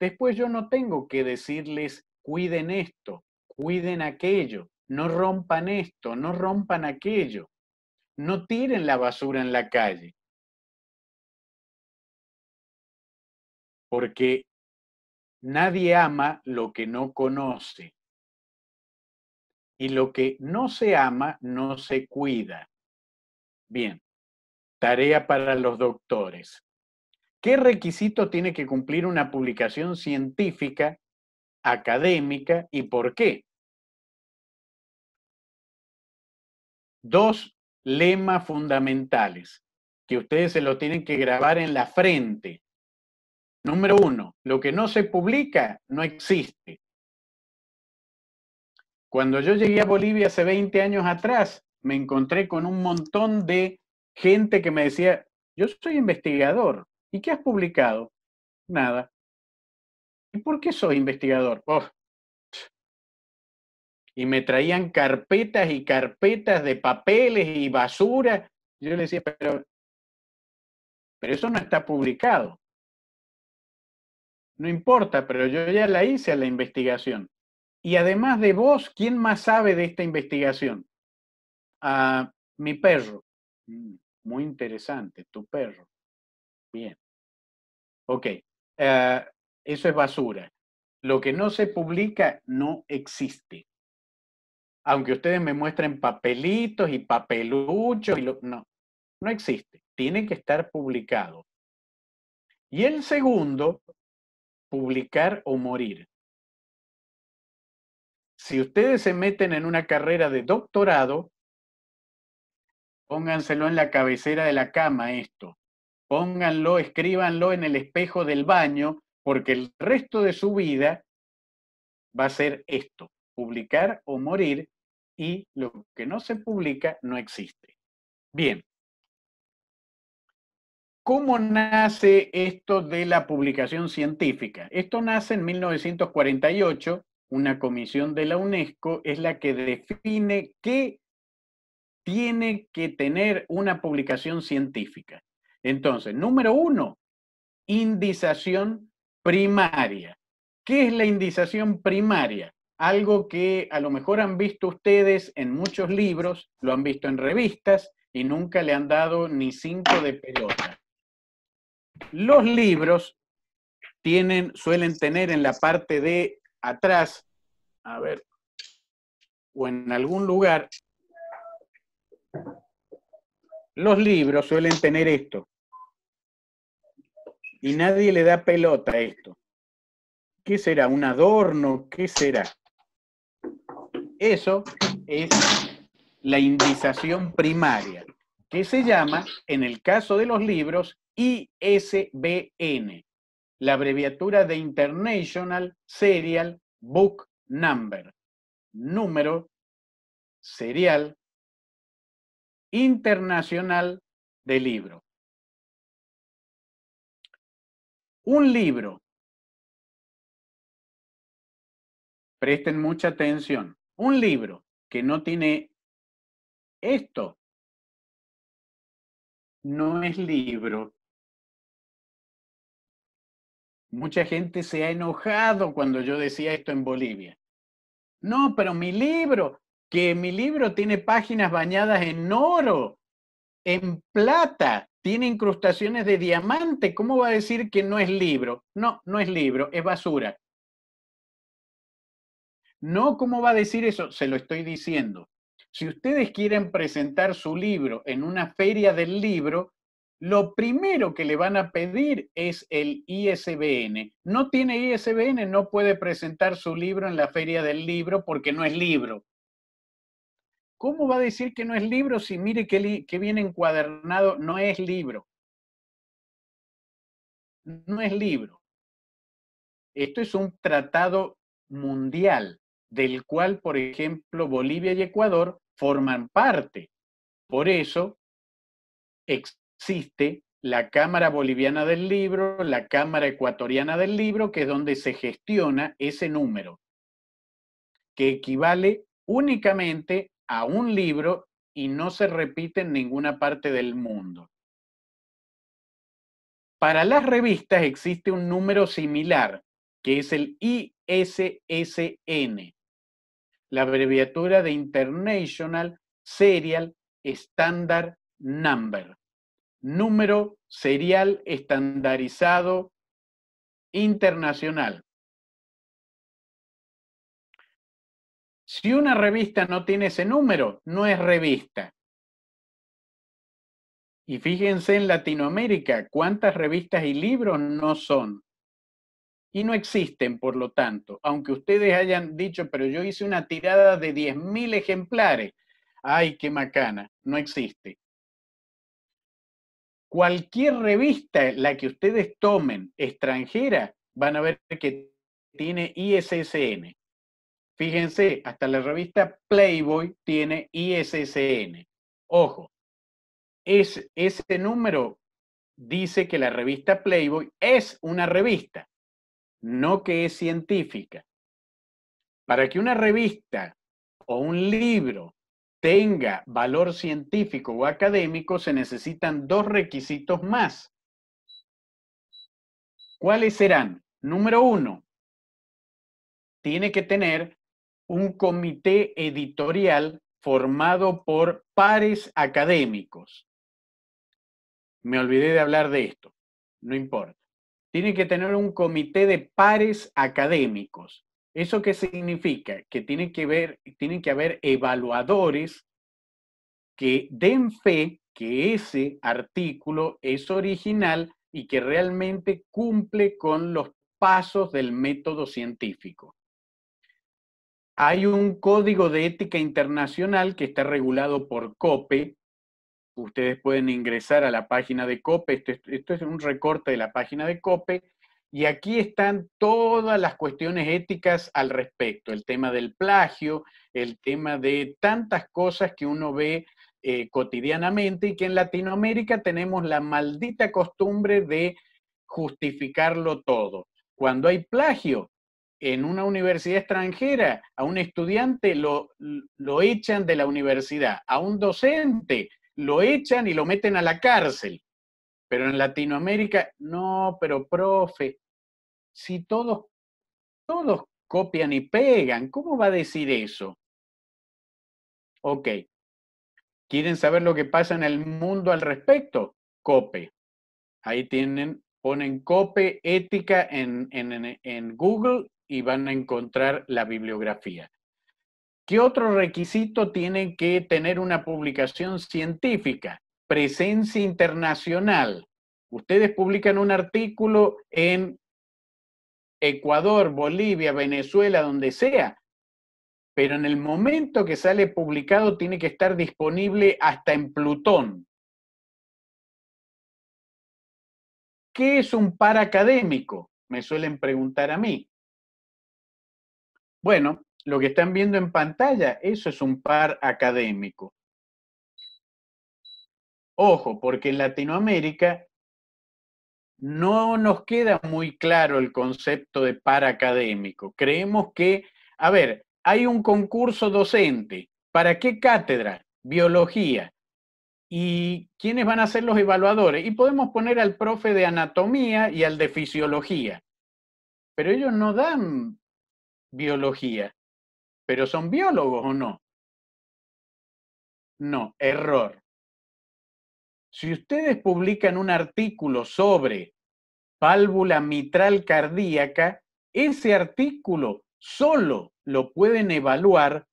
después yo no tengo que decirles, cuiden esto, cuiden aquello, no rompan esto, no rompan aquello, no tiren la basura en la calle. Porque Nadie ama lo que no conoce. Y lo que no se ama no se cuida. Bien, tarea para los doctores. ¿Qué requisito tiene que cumplir una publicación científica, académica y por qué? Dos lemas fundamentales que ustedes se lo tienen que grabar en la frente. Número uno, lo que no se publica no existe. Cuando yo llegué a Bolivia hace 20 años atrás, me encontré con un montón de gente que me decía, yo soy investigador, ¿y qué has publicado? Nada. ¿Y por qué soy investigador? Y me traían carpetas y carpetas de papeles y basura. Yo le decía, pero eso no está publicado no importa, pero yo ya la hice a la investigación. Y además de vos, ¿quién más sabe de esta investigación? mi perro. Mm, muy interesante, tu perro. Bien. Ok. Eh, eso es basura. Lo que no se publica no existe. Aunque ustedes me muestren papelitos y papeluchos, y no, no existe. Tiene que estar publicado. Y el segundo publicar o morir. Si ustedes se meten en una carrera de doctorado, pónganselo en la cabecera de la cama esto. Pónganlo, escríbanlo en el espejo del baño, porque el resto de su vida va a ser esto, publicar o morir, y lo que no se publica no existe. Bien, ¿Cómo nace esto de la publicación científica? Esto nace en 1948, una comisión de la UNESCO es la que define qué tiene que tener una publicación científica. Entonces, número uno, indización primaria. ¿Qué es la indización primaria? Algo que a lo mejor han visto ustedes en muchos libros, lo han visto en revistas y nunca le han dado ni cinco de pelota. Los libros tienen, suelen tener en la parte de atrás, a ver, o en algún lugar, los libros suelen tener esto. Y nadie le da pelota a esto. ¿Qué será? ¿Un adorno? ¿Qué será? Eso es la indización primaria, que se llama, en el caso de los libros, ISBN, la abreviatura de International Serial Book Number, número serial internacional de libro. Un libro. Presten mucha atención. Un libro que no tiene esto no es libro. Mucha gente se ha enojado cuando yo decía esto en Bolivia. No, pero mi libro, que mi libro tiene páginas bañadas en oro, en plata, tiene incrustaciones de diamante. ¿Cómo va a decir que no es libro? No, no es libro, es basura. No, ¿cómo va a decir eso? Se lo estoy diciendo. Si ustedes quieren presentar su libro en una feria del libro, lo primero que le van a pedir es el ISBN. No tiene ISBN, no puede presentar su libro en la feria del libro porque no es libro. ¿Cómo va a decir que no es libro si mire que, viene encuadernado, no es libro? No es libro. Esto es un tratado mundial del cual, por ejemplo, Bolivia y Ecuador forman parte. Por eso, existe la Cámara Boliviana del Libro, la Cámara Ecuatoriana del Libro, que es donde se gestiona ese número, que equivale únicamente a un libro y no se repite en ninguna parte del mundo. Para las revistas existe un número similar, que es el ISSN, la abreviatura de International Serial Standard Number número serial estandarizado internacional. Si una revista no tiene ese número, no es revista. Y fíjense en Latinoamérica, cuántas revistas y libros no son. Y no existen, por lo tanto, aunque ustedes hayan dicho, pero yo hice una tirada de 10.000 ejemplares. Ay, qué macana, no existe. Cualquier revista, la que ustedes tomen, extranjera, van a ver que tiene ISSN. Fíjense, hasta la revista Playboy tiene ISSN. Ojo, es, ese número dice que la revista Playboy es una revista, no que es científica. Para que una revista o un libro tenga valor científico o académico, se necesitan dos requisitos más. ¿Cuáles serán? Número uno, tiene que tener un comité editorial formado por pares académicos. Me olvidé de hablar de esto, no importa. Tiene que tener un comité de pares académicos. ¿Eso qué significa? Que tienen que, ver, tienen que haber evaluadores que den fe que ese artículo es original y que realmente cumple con los pasos del método científico. Hay un código de ética internacional que está regulado por COPE. Ustedes pueden ingresar a la página de COPE. esto es un recorte de la página de COPE y aquí están todas las cuestiones éticas al respecto, el tema del plagio, el tema de tantas cosas que uno ve eh, cotidianamente y que en Latinoamérica tenemos la maldita costumbre de justificarlo todo. Cuando hay plagio en una universidad extranjera, a un estudiante lo, lo echan de la universidad, a un docente lo echan y lo meten a la cárcel. Pero en Latinoamérica, no, pero profe, si todos, todos copian y pegan? ¿Cómo va a decir eso? Ok. ¿Quieren saber lo que pasa en el mundo al respecto? COPE. Ahí tienen, ponen COPE ética en, en Google y van a encontrar la bibliografía. ¿Qué otro requisito tiene que tener una publicación científica? Presencia internacional. Ustedes publican un artículo en Ecuador, Bolivia, Venezuela, donde sea. Pero en el momento que sale publicado tiene que estar disponible hasta en Plutón. ¿Qué es un par académico? Me suelen preguntar a mí. Bueno, lo que están viendo en pantalla, eso es un par académico. Ojo, porque en Latinoamérica no nos queda muy claro el concepto de paracadémico. Creemos que, a ver, hay un concurso docente. ¿Para qué cátedra? Biología. ¿Y quiénes van a ser los evaluadores? Y podemos poner al profe de anatomía y al de fisiología. Pero ellos no dan biología. ¿Pero son biólogos o no? No, error. Si ustedes publican un artículo sobre válvula mitral cardíaca, ese artículo solo lo pueden evaluar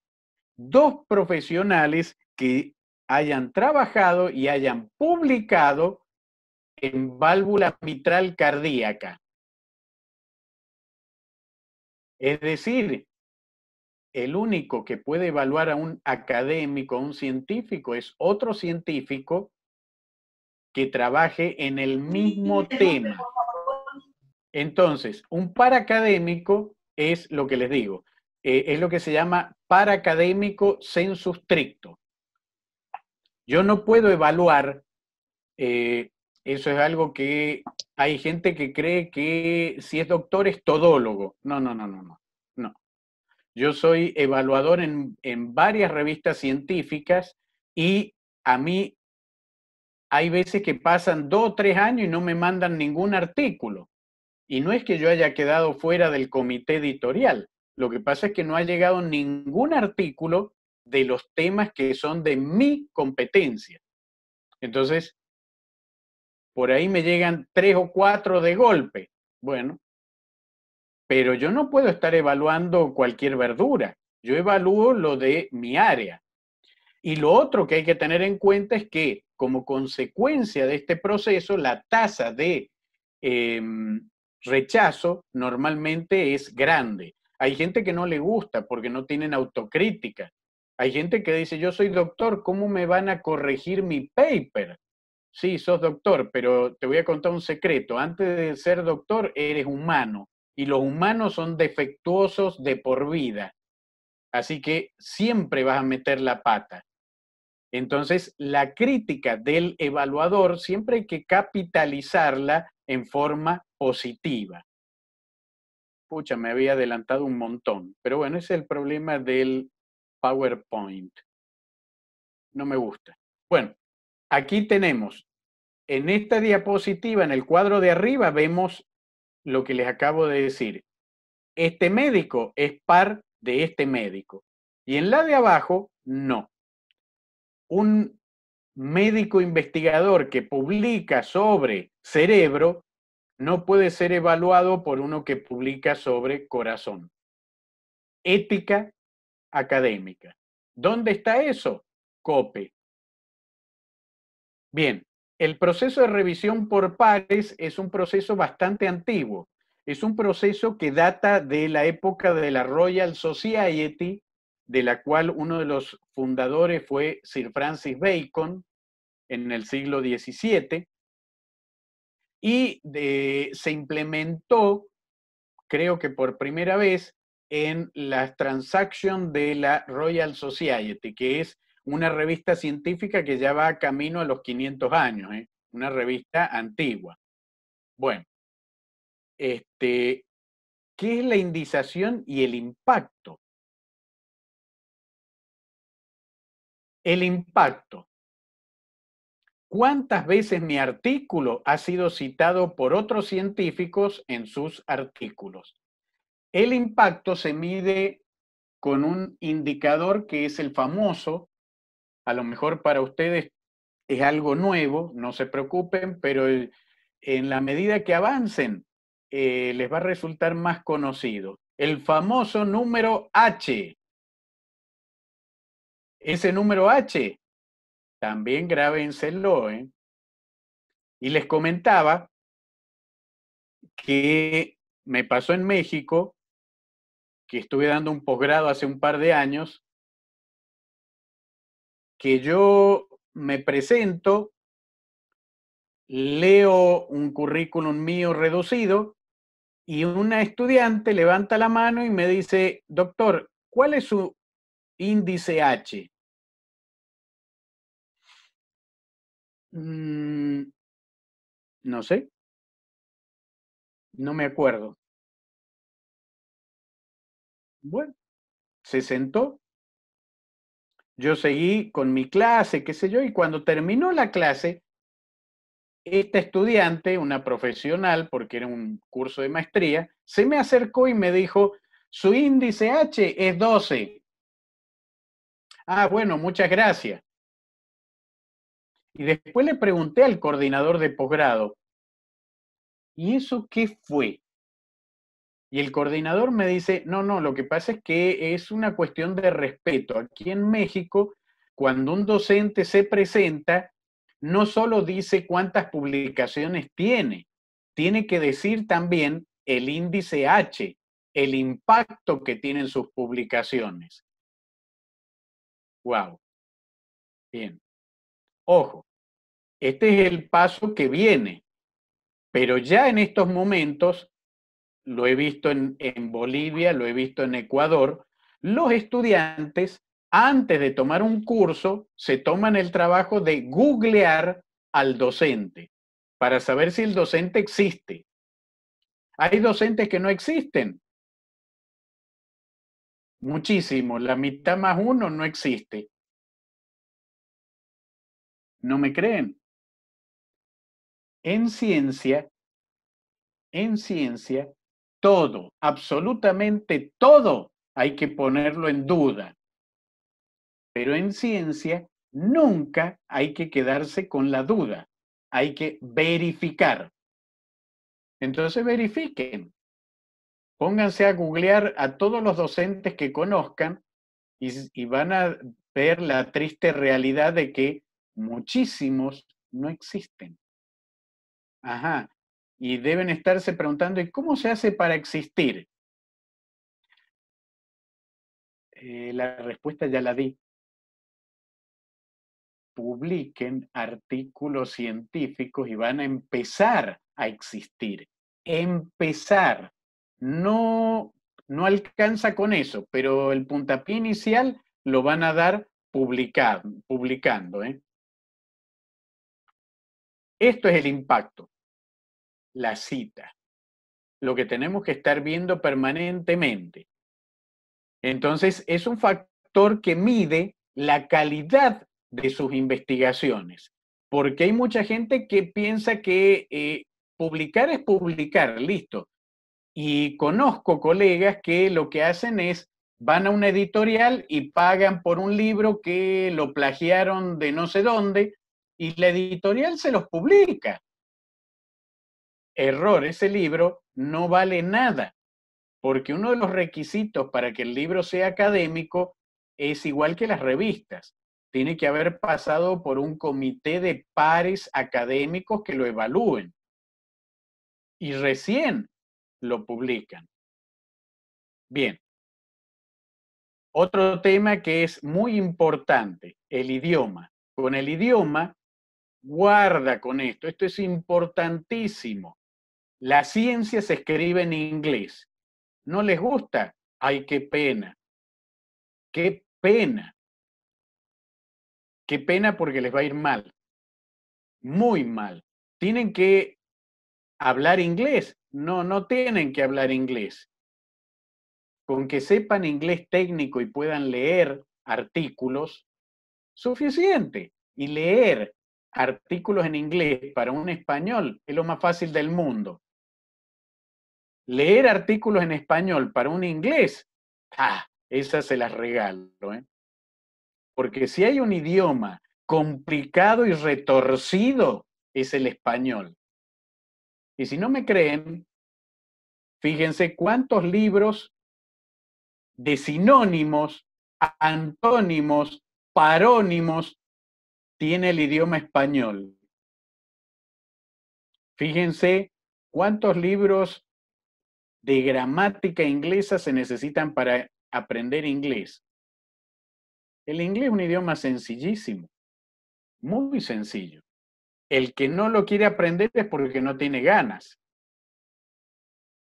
dos profesionales que hayan trabajado y hayan publicado en válvula mitral cardíaca. Es decir, el único que puede evaluar a un académico, a un científico, es otro científico que trabaje en el mismo tema. Entonces, un paracadémico es lo que les digo, eh, es lo que se llama paracadémico sensu stricto. Yo no puedo evaluar, eh, eso es algo que hay gente que cree que si es doctor es todólogo. No, no, no, no, no. no. Yo soy evaluador en, en varias revistas científicas y a mí hay veces que pasan dos o tres años y no me mandan ningún artículo. Y no es que yo haya quedado fuera del comité editorial. Lo que pasa es que no ha llegado ningún artículo de los temas que son de mi competencia. Entonces, por ahí me llegan tres o cuatro de golpe. Bueno, pero yo no puedo estar evaluando cualquier verdura. Yo evalúo lo de mi área. Y lo otro que hay que tener en cuenta es que como consecuencia de este proceso, la tasa de em, rechazo normalmente es grande. Hay gente que no le gusta porque no tienen autocrítica. Hay gente que dice, yo soy doctor, ¿cómo me van a corregir mi paper? Sí, sos doctor, pero te voy a contar un secreto. Antes de ser doctor, eres humano y los humanos son defectuosos de por vida. Así que siempre vas a meter la pata. Entonces, la crítica del evaluador siempre hay que capitalizarla en forma positiva. Pucha, me había adelantado un montón, pero bueno, ese es el problema del PowerPoint. No me gusta. Bueno, aquí tenemos, en esta diapositiva, en el cuadro de arriba, vemos lo que les acabo de decir. Este médico es par de este médico. Y en la de abajo, no un médico investigador que publica sobre cerebro no puede ser evaluado por uno que publica sobre corazón. Ética académica. ¿Dónde está eso? COPE. Bien, el proceso de revisión por pares es un proceso bastante antiguo. Es un proceso que data de la época de la Royal Society de la cual uno de los fundadores fue Sir Francis Bacon en el siglo XVII, y se implementó, creo que por primera vez, en las Transactions de la Royal Society, que es una revista científica que ya va camino a los 500 años, ¿eh? una revista antigua. Bueno, este, ¿qué es la indización y el impacto? El impacto. ¿Cuántas veces mi artículo ha sido citado por otros científicos en sus artículos? El impacto se mide con un indicador que es el famoso, a lo mejor para ustedes es algo nuevo, no se preocupen, pero en la medida que avancen eh, les va a resultar más conocido. El famoso número H, ese número H, también grábenselo. ¿eh? Y les comentaba que me pasó en México, que estuve dando un posgrado hace un par de años, que yo me presento, leo un currículum mío reducido y una estudiante levanta la mano y me dice, doctor, ¿cuál es su índice H? Mm, no sé. No me acuerdo. Bueno, se sentó. Yo seguí con mi clase, qué sé yo, y cuando terminó la clase, esta estudiante, una profesional, porque era un curso de maestría, se me acercó y me dijo, su índice H es 12. Ah, bueno, muchas gracias. Y después le pregunté al coordinador de posgrado, ¿y eso qué fue? Y el coordinador me dice, no, no, lo que pasa es que es una cuestión de respeto. Aquí en México, cuando un docente se presenta, no solo dice cuántas publicaciones tiene, tiene que decir también el índice H, el impacto que tienen sus publicaciones. Wow. Bien. Ojo, este es el paso que viene, pero ya en estos momentos, lo he visto en, Bolivia, lo he visto en Ecuador, los estudiantes, antes de tomar un curso, se toman el trabajo de googlear al docente para saber si el docente existe. Hay docentes que no existen. Muchísimo, la mitad más uno no existe no me creen. En ciencia, en ciencia, todo, absolutamente todo hay que ponerlo en duda. Pero en ciencia nunca hay que quedarse con la duda, hay que verificar. Entonces verifiquen. Pónganse a googlear a todos los docentes que conozcan y, y van a ver la triste realidad de que Muchísimos no existen. Ajá. Y deben estarse preguntando, ¿y cómo se hace para existir? Eh, la respuesta ya la di. Publiquen artículos científicos y van a empezar a existir. Empezar. No, no alcanza con eso, pero el puntapié inicial lo van a dar publicando. ¿eh? Esto es el impacto, la cita, lo que tenemos que estar viendo permanentemente. Entonces, es un factor que mide la calidad de sus investigaciones, porque hay mucha gente que piensa que eh, publicar es publicar, listo. Y conozco colegas que lo que hacen es, van a una editorial y pagan por un libro que lo plagiaron de no sé dónde y la editorial se los publica. Error, ese libro no vale nada, porque uno de los requisitos para que el libro sea académico es igual que las revistas. Tiene que haber pasado por un comité de pares académicos que lo evalúen. Y recién lo publican. Bien. Otro tema que es muy importante, el idioma. Con el idioma Guarda con esto, esto es importantísimo. La ciencia se escribe en inglés. ¿No les gusta? Ay, qué pena. Qué pena. Qué pena porque les va a ir mal. Muy mal. Tienen que hablar inglés. No, no tienen que hablar inglés. Con que sepan inglés técnico y puedan leer artículos, suficiente. Y leer artículos en inglés para un español es lo más fácil del mundo. Leer artículos en español para un inglés, ah, esas se las regalo. ¿eh? Porque si hay un idioma complicado y retorcido, es el español. Y si no me creen, fíjense cuántos libros de sinónimos, antónimos, parónimos tiene el idioma español. Fíjense cuántos libros de gramática inglesa se necesitan para aprender inglés. El inglés es un idioma sencillísimo, muy sencillo. El que no lo quiere aprender es porque no tiene ganas.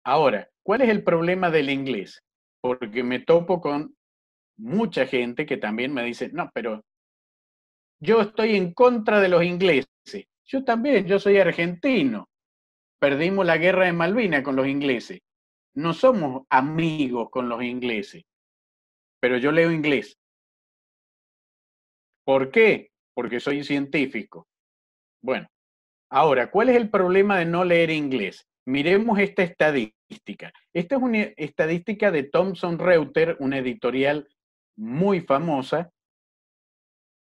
Ahora, ¿cuál es el problema del inglés? Porque me topo con mucha gente que también me dice, no, pero yo estoy en contra de los ingleses. Yo también, yo soy argentino. Perdimos la guerra de Malvinas con los ingleses. No somos amigos con los ingleses, pero yo leo inglés. ¿Por qué? Porque soy científico. Bueno, ahora, ¿cuál es el problema de no leer inglés? Miremos esta estadística. Esta es una estadística de Thomson Reuter, una editorial muy famosa,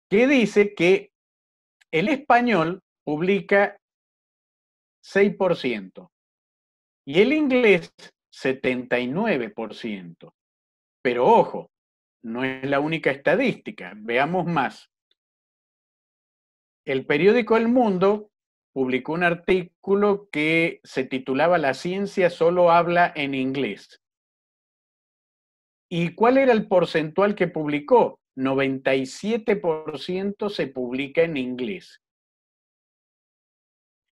que dice que el español publica 6% y el inglés 79%. Pero ojo, no es la única estadística, veamos más. El periódico El Mundo publicó un artículo que se titulaba La ciencia solo habla en inglés. ¿Y cuál era el porcentual que publicó? 97% se publica en inglés.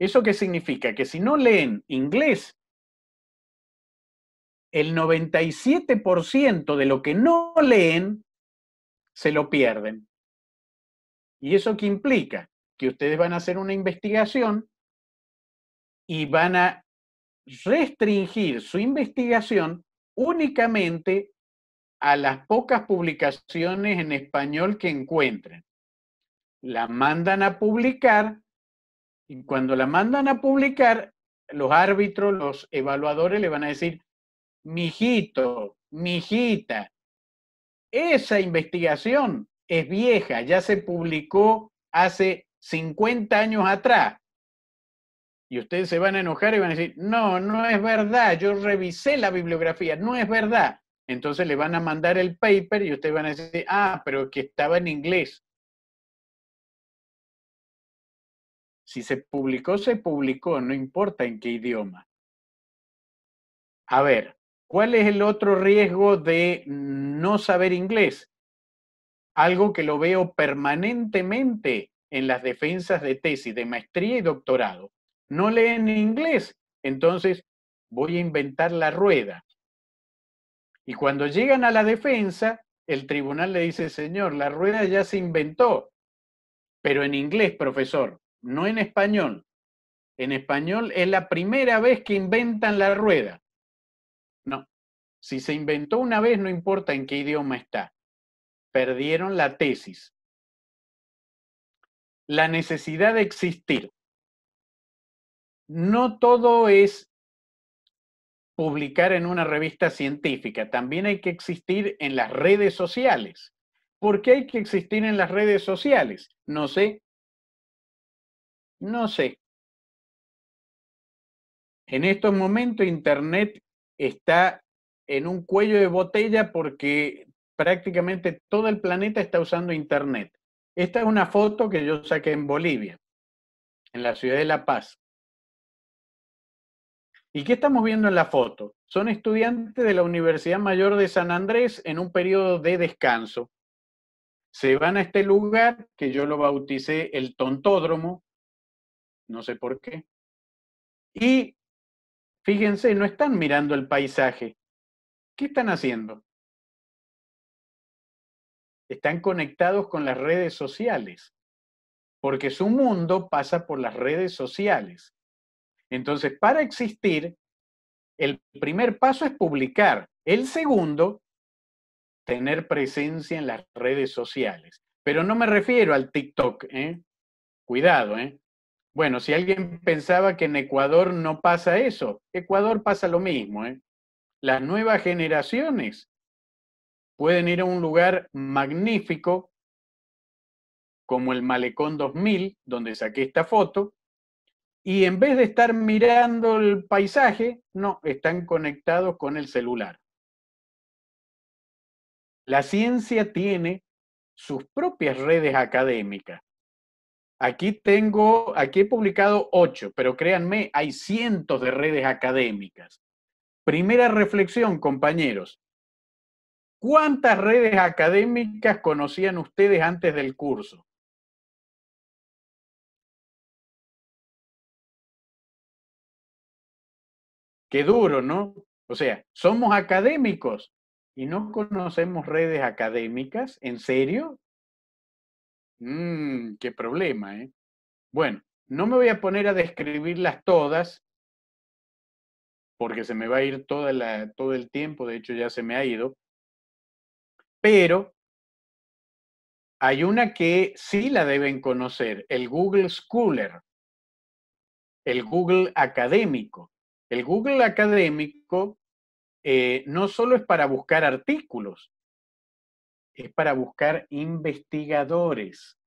¿Eso qué significa? Que si no leen inglés, el 97% de lo que no leen se lo pierden. ¿Y eso qué implica? Que ustedes van a hacer una investigación y van a restringir su investigación únicamente a las pocas publicaciones en español que encuentren. La mandan a publicar y cuando la mandan a publicar, los árbitros, los evaluadores le van a decir, mijito, mijita, esa investigación es vieja, ya se publicó hace 50 años atrás. Y ustedes se van a enojar y van a decir, no, no es verdad, yo revisé la bibliografía, no es verdad. Entonces le van a mandar el paper y ustedes van a decir, ah, pero que estaba en inglés. Si se publicó, se publicó, no importa en qué idioma. A ver, ¿cuál es el otro riesgo de no saber inglés? Algo que lo veo permanentemente en las defensas de tesis de maestría y doctorado. No leen inglés, entonces voy a inventar la rueda y cuando llegan a la defensa, el tribunal le dice, señor, la rueda ya se inventó, pero en inglés, profesor, no en español. En español es la primera vez que inventan la rueda. No, si se inventó una vez, no importa en qué idioma está. Perdieron la tesis. La necesidad de existir. No todo es publicar en una revista científica, también hay que existir en las redes sociales. ¿Por qué hay que existir en las redes sociales? No sé. No sé. En estos momentos Internet está en un cuello de botella porque prácticamente todo el planeta está usando Internet. Esta es una foto que yo saqué en Bolivia, en la ciudad de La Paz. ¿Y qué estamos viendo en la foto? Son estudiantes de la Universidad Mayor de San Andrés en un periodo de descanso. Se van a este lugar que yo lo bauticé el tontódromo, no sé por qué. Y fíjense, no están mirando el paisaje. ¿Qué están haciendo? Están conectados con las redes sociales, porque su mundo pasa por las redes sociales. Entonces, para existir, el primer paso es publicar. El segundo, tener presencia en las redes sociales. Pero no me refiero al TikTok, ¿eh? Cuidado, ¿eh? Bueno, si alguien pensaba que en Ecuador no pasa eso, Ecuador pasa lo mismo, ¿eh? Las nuevas generaciones pueden ir a un lugar magnífico como el Malecón 2000, donde saqué esta foto, y en vez de estar mirando el paisaje, no, están conectados con el celular. La ciencia tiene sus propias redes académicas. Aquí tengo, aquí he publicado ocho, pero créanme, hay cientos de redes académicas. Primera reflexión, compañeros. ¿Cuántas redes académicas conocían ustedes antes del curso? Qué duro, ¿no? O sea, somos académicos y no conocemos redes académicas, ¿en serio? Mmm, qué problema, ¿eh? Bueno, no me voy a poner a describirlas todas porque se me va a ir todo el tiempo, de hecho ya se me ha ido, pero hay una que sí la deben conocer, el Google Scholar, el Google académico. El Google académico eh, no solo es para buscar artículos, es para buscar investigadores.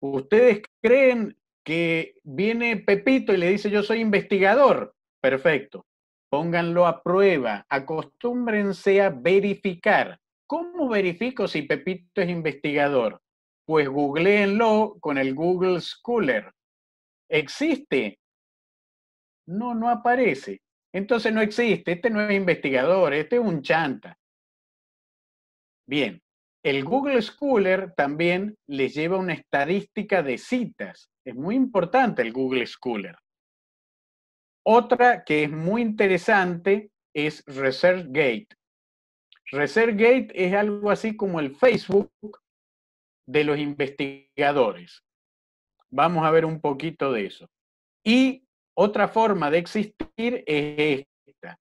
¿Ustedes creen que viene Pepito y le dice yo soy investigador? Perfecto. Pónganlo a prueba, acostúmbrense a verificar. ¿Cómo verifico si Pepito es investigador? Pues googleenlo con el Google Scholar. Existe no, no aparece. Entonces no existe, este no es investigador, este es un chanta. Bien, el Google Scholar también les lleva una estadística de citas. Es muy importante el Google Scholar. Otra que es muy interesante es ResearchGate. ResearchGate es algo así como el Facebook de los investigadores. Vamos a ver un poquito de eso. Y otra forma de existir es esta.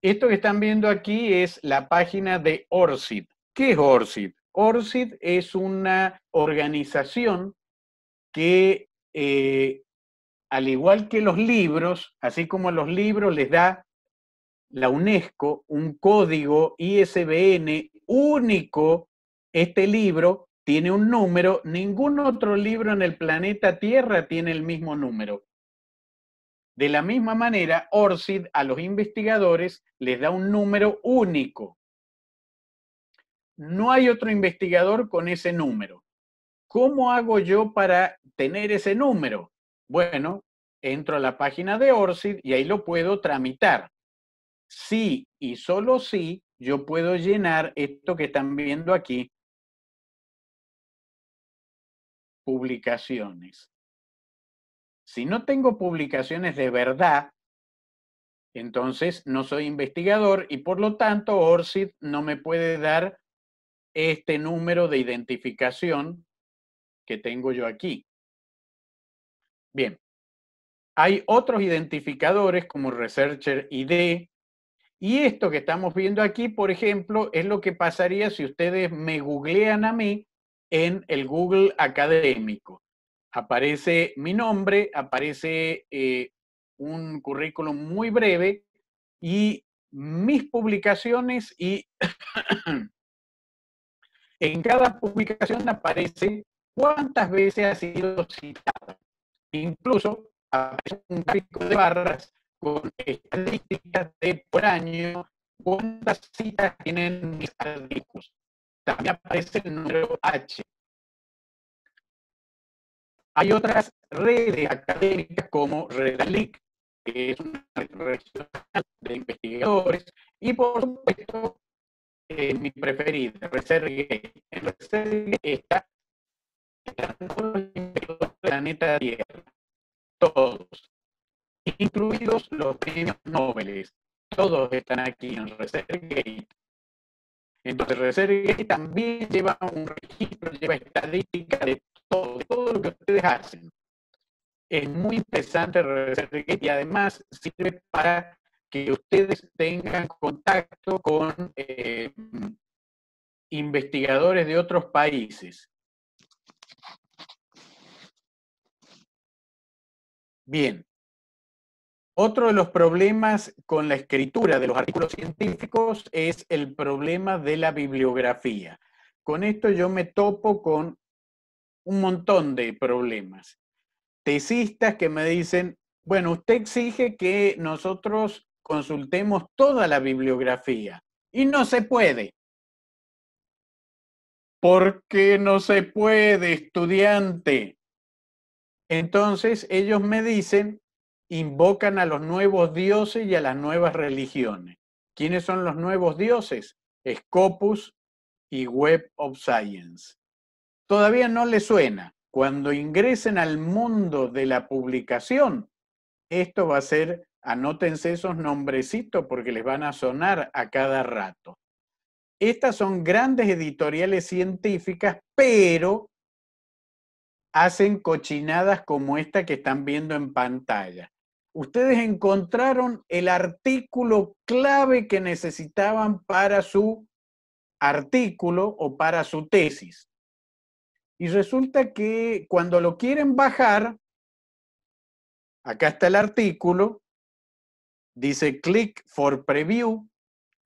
Esto que están viendo aquí es la página de ORCID. ¿Qué es ORCID? ORCID es una organización que, eh, al igual que los libros, así como los libros les da la UNESCO un código ISBN único, este libro tiene un número, ningún otro libro en el planeta Tierra tiene el mismo número. De la misma manera, Orsid a los investigadores les da un número único. No hay otro investigador con ese número. ¿Cómo hago yo para tener ese número? Bueno, entro a la página de ORCID y ahí lo puedo tramitar. Sí y solo sí yo puedo llenar esto que están viendo aquí. Publicaciones. Si no tengo publicaciones de verdad, entonces no soy investigador y por lo tanto ORCID no me puede dar este número de identificación que tengo yo aquí. Bien, hay otros identificadores como Researcher ID y esto que estamos viendo aquí, por ejemplo, es lo que pasaría si ustedes me googlean a mí en el Google académico aparece mi nombre, aparece eh, un currículum muy breve y mis publicaciones y en cada publicación aparece cuántas veces ha sido citada. Incluso aparece un gráfico de barras con estadísticas de por año, cuántas citas tienen mis artículos. También aparece el número H, hay otras redes académicas como REDALIC, que es una red de investigadores, y por supuesto, eh, mi preferida, ResearchGate. En ResearchGate está todos los investigadores del planeta Tierra, todos, incluidos los premios Nobel, todos están aquí en ResearchGate. Entonces, ResearchGate también lleva un registro, lleva estadística de todo, lo que ustedes hacen. Es muy interesante y además sirve para que ustedes tengan contacto con eh, investigadores de otros países. Bien. Otro de los problemas con la escritura de los artículos científicos es el problema de la bibliografía. Con esto yo me topo con un montón de problemas. Tesistas que me dicen, bueno, usted exige que nosotros consultemos toda la bibliografía y no se puede. ¿Por qué no se puede, estudiante? Entonces ellos me dicen, invocan a los nuevos dioses y a las nuevas religiones. ¿Quiénes son los nuevos dioses? Scopus y Web of Science todavía no le suena. Cuando ingresen al mundo de la publicación, esto va a ser, anótense esos nombrecitos porque les van a sonar a cada rato. Estas son grandes editoriales científicas, pero hacen cochinadas como esta que están viendo en pantalla. Ustedes encontraron el artículo clave que necesitaban para su artículo o para su tesis. Y resulta que cuando lo quieren bajar, acá está el artículo, dice click for preview,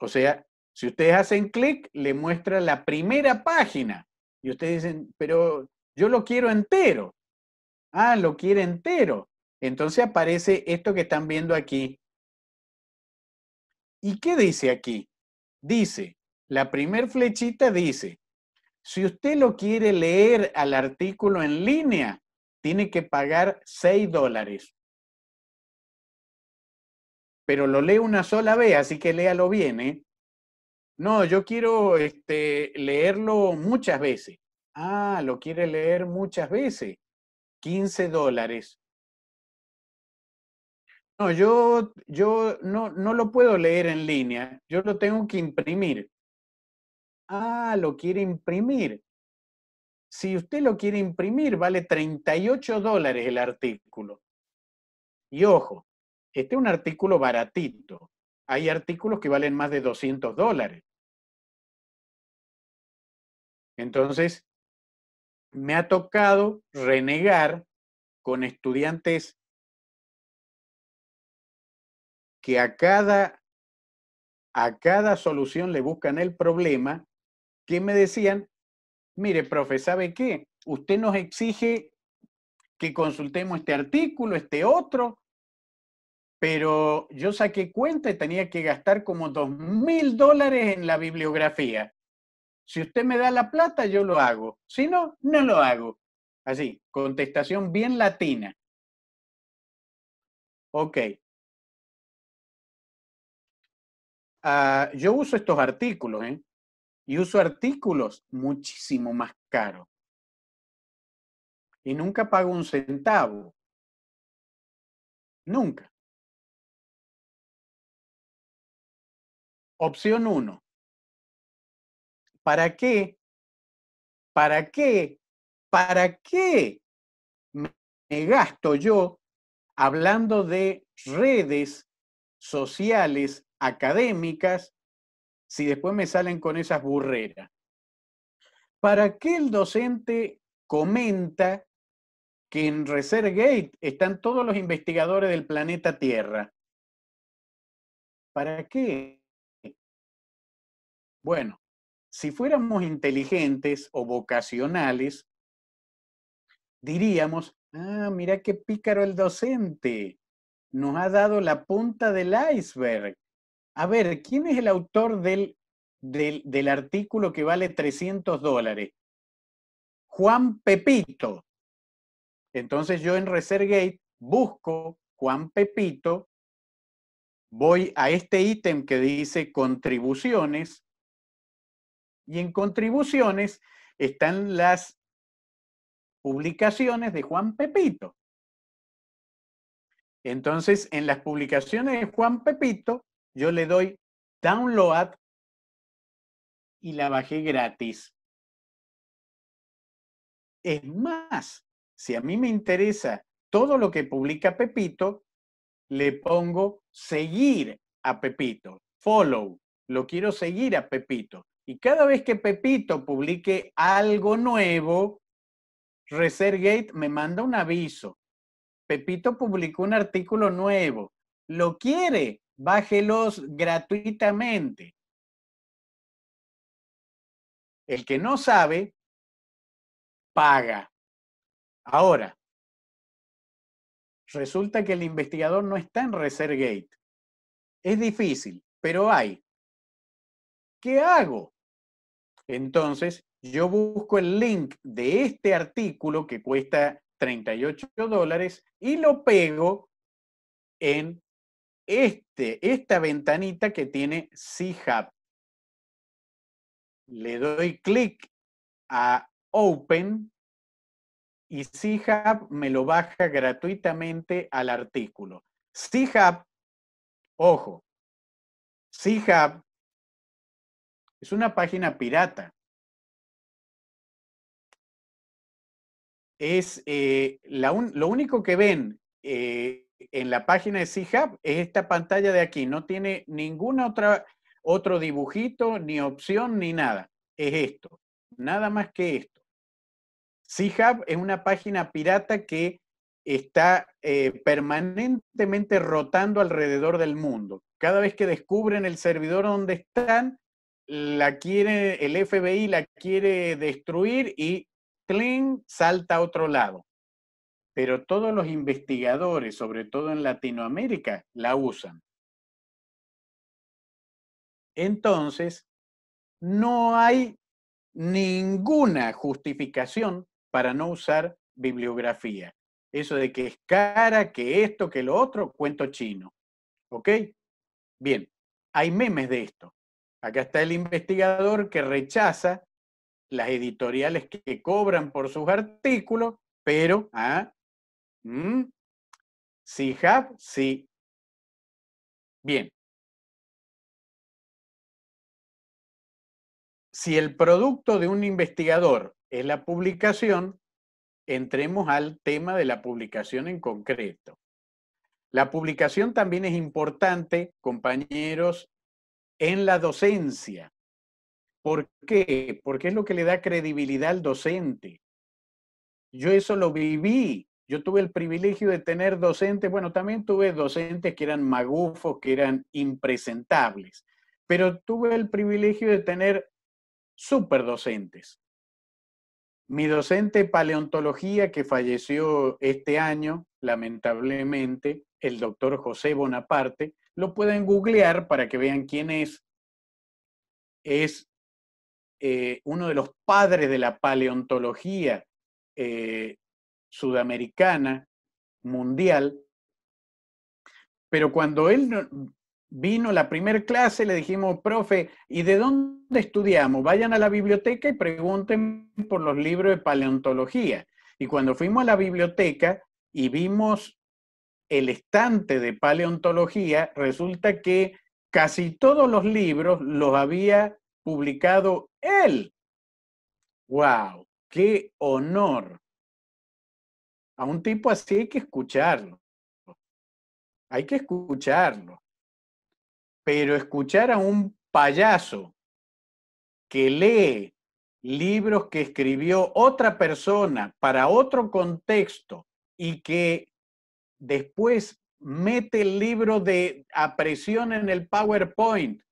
o sea, si ustedes hacen clic, le muestra la primera página. Y ustedes dicen, pero yo lo quiero entero. Ah, lo quiere entero. Entonces aparece esto que están viendo aquí. ¿Y qué dice aquí? Dice, la primer flechita dice, si usted lo quiere leer al artículo en línea, tiene que pagar 6 dólares. Pero lo lee una sola vez, así que léalo bien, ¿eh? No, yo quiero este, leerlo muchas veces. Ah, lo quiere leer muchas veces. 15 dólares. No, yo, yo no, no lo puedo leer en línea, yo lo tengo que imprimir. Ah, lo quiere imprimir. Si usted lo quiere imprimir, vale 38 dólares el artículo. Y ojo, este es un artículo baratito. Hay artículos que valen más de 200 dólares. Entonces, me ha tocado renegar con estudiantes que a cada, a cada solución le buscan el problema que me decían, mire, profe, ¿sabe qué? Usted nos exige que consultemos este artículo, este otro, pero yo saqué cuenta y tenía que gastar como dos mil dólares en la bibliografía. Si usted me da la plata, yo lo hago. Si no, no lo hago. Así, contestación bien latina. Ok. Ah, yo uso estos artículos, ¿eh? y uso artículos muchísimo más caros. Y nunca pago un centavo. Nunca. Opción uno. ¿Para qué? ¿Para qué? ¿Para qué me gasto yo hablando de redes sociales académicas si después me salen con esas burreras? ¿Para qué el docente comenta que en Resergate están todos los investigadores del planeta Tierra? ¿Para qué? Bueno, si fuéramos inteligentes o vocacionales, diríamos, ah, mira qué pícaro el docente, nos ha dado la punta del iceberg a ver, ¿quién es el autor del, del, artículo que vale 300 dólares? Juan Pepito. Entonces yo en Resergate busco Juan Pepito, voy a este ítem que dice contribuciones, y en contribuciones están las publicaciones de Juan Pepito. Entonces, en las publicaciones de Juan Pepito, yo le doy download y la bajé gratis. Es más, si a mí me interesa todo lo que publica Pepito, le pongo seguir a Pepito, follow, lo quiero seguir a Pepito. Y cada vez que Pepito publique algo nuevo, Resergate me manda un aviso. Pepito publicó un artículo nuevo. ¿Lo quiere? bájelos gratuitamente. El que no sabe, paga. Ahora, resulta que el investigador no está en ResearchGate. Es difícil, pero hay. ¿Qué hago? Entonces, yo busco el link de este artículo que cuesta 38 dólares y lo pego en este, esta ventanita que tiene C-Hub. Le doy clic a Open y c me lo baja gratuitamente al artículo. C-Hub, ojo, C-Hub es una página pirata. Es eh, lo único que ven eh, en la página de C-Hub es esta pantalla de aquí, no tiene ningún otro dibujito, ni opción, ni nada. Es esto, nada más que esto. C-Hub es una página pirata que está eh, permanentemente rotando alrededor del mundo. Cada vez que descubren el servidor donde están, la quiere, el FBI la quiere destruir y clean salta a otro lado pero todos los investigadores, sobre todo en Latinoamérica, la usan. Entonces, no hay ninguna justificación para no usar bibliografía. Eso de que es cara, que esto, que lo otro, cuento chino. ¿Ok? Bien, hay memes de esto. Acá está el investigador que rechaza las editoriales que cobran por sus artículos, pero ah, Mm, sí, have, sí. Bien. Si el producto de un investigador es la publicación, entremos al tema de la publicación en concreto. La publicación también es importante, compañeros, en la docencia. ¿Por qué? Porque es lo que le da credibilidad al docente. Yo eso lo viví yo tuve el privilegio de tener docentes, bueno, también tuve docentes que eran magufos, que eran impresentables, pero tuve el privilegio de tener superdocentes. Mi docente de paleontología que falleció este año, lamentablemente, el doctor José Bonaparte, lo pueden googlear para que vean quién es. Es eh, uno de los padres de la paleontología eh, sudamericana, mundial. Pero cuando él vino la primera clase, le dijimos, profe, ¿y de dónde estudiamos? Vayan a la biblioteca y pregunten por los libros de paleontología. Y cuando fuimos a la biblioteca y vimos el estante de paleontología, resulta que casi todos los libros los había publicado él. ¡Wow! ¡Qué honor! A un tipo así hay que escucharlo. Hay que escucharlo. Pero escuchar a un payaso que lee libros que escribió otra persona para otro contexto y que después mete el libro de presión en el PowerPoint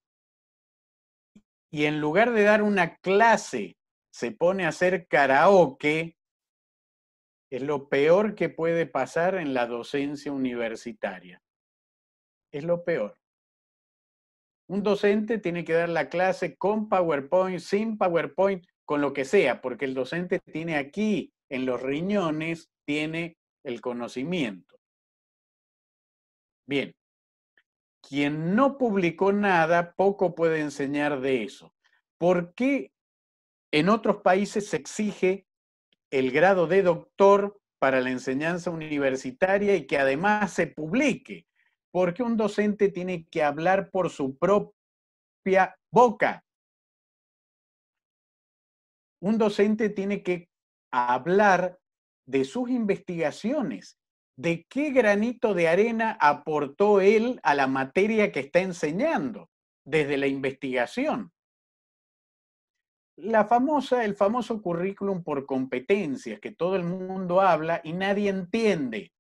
y en lugar de dar una clase se pone a hacer karaoke, es lo peor que puede pasar en la docencia universitaria. Es lo peor. Un docente tiene que dar la clase con PowerPoint, sin PowerPoint, con lo que sea, porque el docente tiene aquí, en los riñones, tiene el conocimiento. Bien, quien no publicó nada, poco puede enseñar de eso. ¿Por qué en otros países se exige el grado de doctor para la enseñanza universitaria y que además se publique, porque un docente tiene que hablar por su propia boca. Un docente tiene que hablar de sus investigaciones, de qué granito de arena aportó él a la materia que está enseñando desde la investigación la famosa, el famoso currículum por competencias que todo el mundo habla y nadie entiende.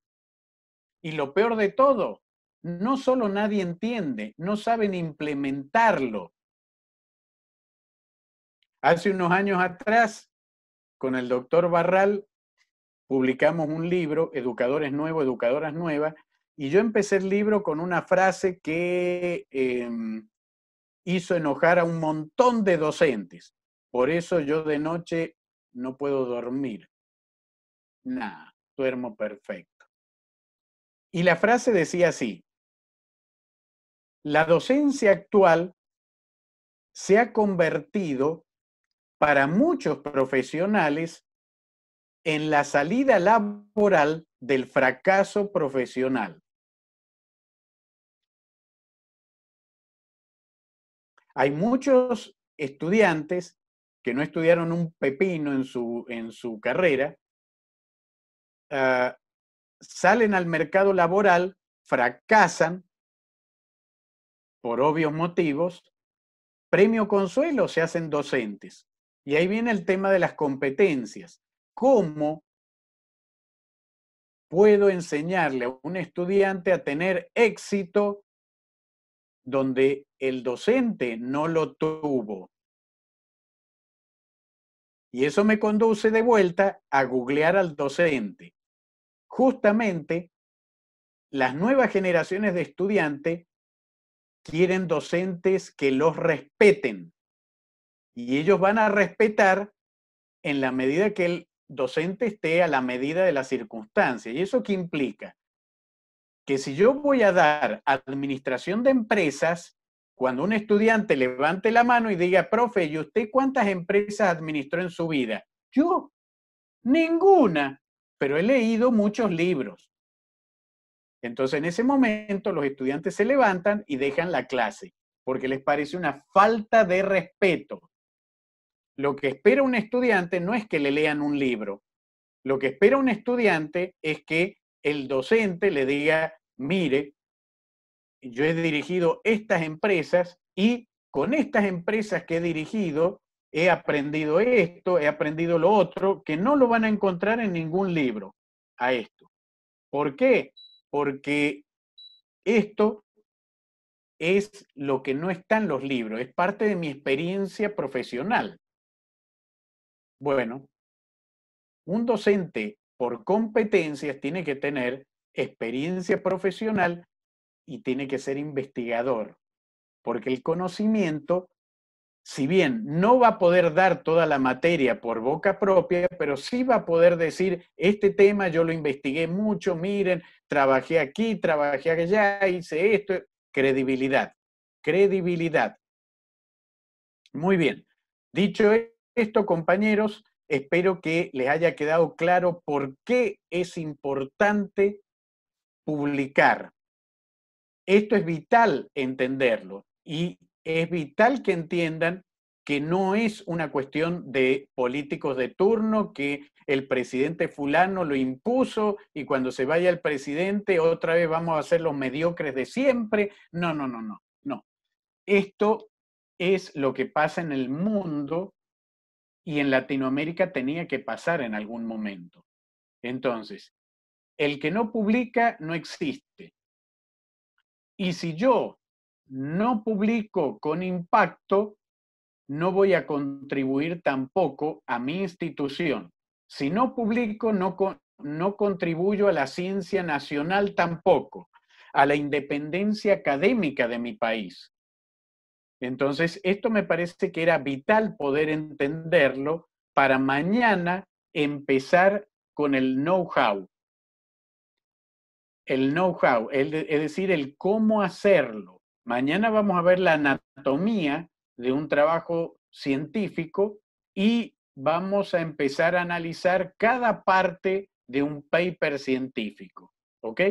Y lo peor de todo, no solo nadie entiende, no saben implementarlo. Hace unos años atrás, con el doctor Barral, publicamos un libro, Educadores Nuevos, Educadoras Nuevas, y yo empecé el libro con una frase que em, hizo enojar a un montón de docentes. Por eso yo de noche no puedo dormir. Nada, duermo perfecto. Y la frase decía así, la docencia actual se ha convertido para muchos profesionales en la salida laboral del fracaso profesional. Hay muchos estudiantes que no estudiaron un pepino en su, en su carrera, ah, salen al mercado laboral, fracasan por obvios motivos, premio consuelo se hacen docentes. Y ahí viene el tema de las competencias. ¿Cómo puedo enseñarle a un estudiante a tener éxito donde el docente no lo tuvo? Y eso me conduce de vuelta a googlear al docente. Justamente las nuevas generaciones de estudiantes quieren docentes que los respeten. Y ellos van a respetar en la medida que el docente esté a la medida de la circunstancia ¿Y eso qué implica? Que si yo voy a dar administración de empresas, cuando un estudiante levante la mano y diga, profe, ¿y usted cuántas empresas administró en su vida? Yo, ninguna, pero he leído muchos libros. Entonces, en ese momento, los estudiantes se levantan y dejan la clase, porque les parece una falta de respeto. Lo que espera un estudiante no es que le lean un libro. Lo que espera un estudiante es que el docente le diga, mire, yo he dirigido estas empresas y con estas empresas que he dirigido he aprendido esto, he aprendido lo otro, que no lo van a encontrar en ningún libro a esto. ¿Por qué? Porque esto es lo que no está en los libros, es parte de mi experiencia profesional. Bueno, un docente por competencias tiene que tener experiencia profesional y tiene que ser investigador, porque el conocimiento, si bien no va a poder dar toda la materia por boca propia, pero sí va a poder decir, este tema yo lo investigué mucho, miren, trabajé aquí, trabajé allá, hice esto, credibilidad, credibilidad. Muy bien, dicho esto, compañeros, espero que les haya quedado claro por qué es importante publicar, esto es vital entenderlo y es vital que entiendan que no es una cuestión de políticos de turno, que el presidente fulano lo impuso y cuando se vaya el presidente otra vez vamos a ser los mediocres de siempre. No, no, no, no, no. Esto es lo que pasa en el mundo y en Latinoamérica tenía que pasar en algún momento. Entonces, el que no publica no existe. Y si yo no publico con impacto, no voy a contribuir tampoco a mi institución. Si no publico, no, no contribuyo a la ciencia nacional tampoco, a la independencia académica de mi país. Entonces, esto me parece que era vital poder entenderlo para mañana empezar con el know-how, el know-how, es decir, el cómo hacerlo. Mañana vamos a ver la anatomía de un trabajo científico y vamos a empezar a analizar cada parte de un paper científico. ¿Ok?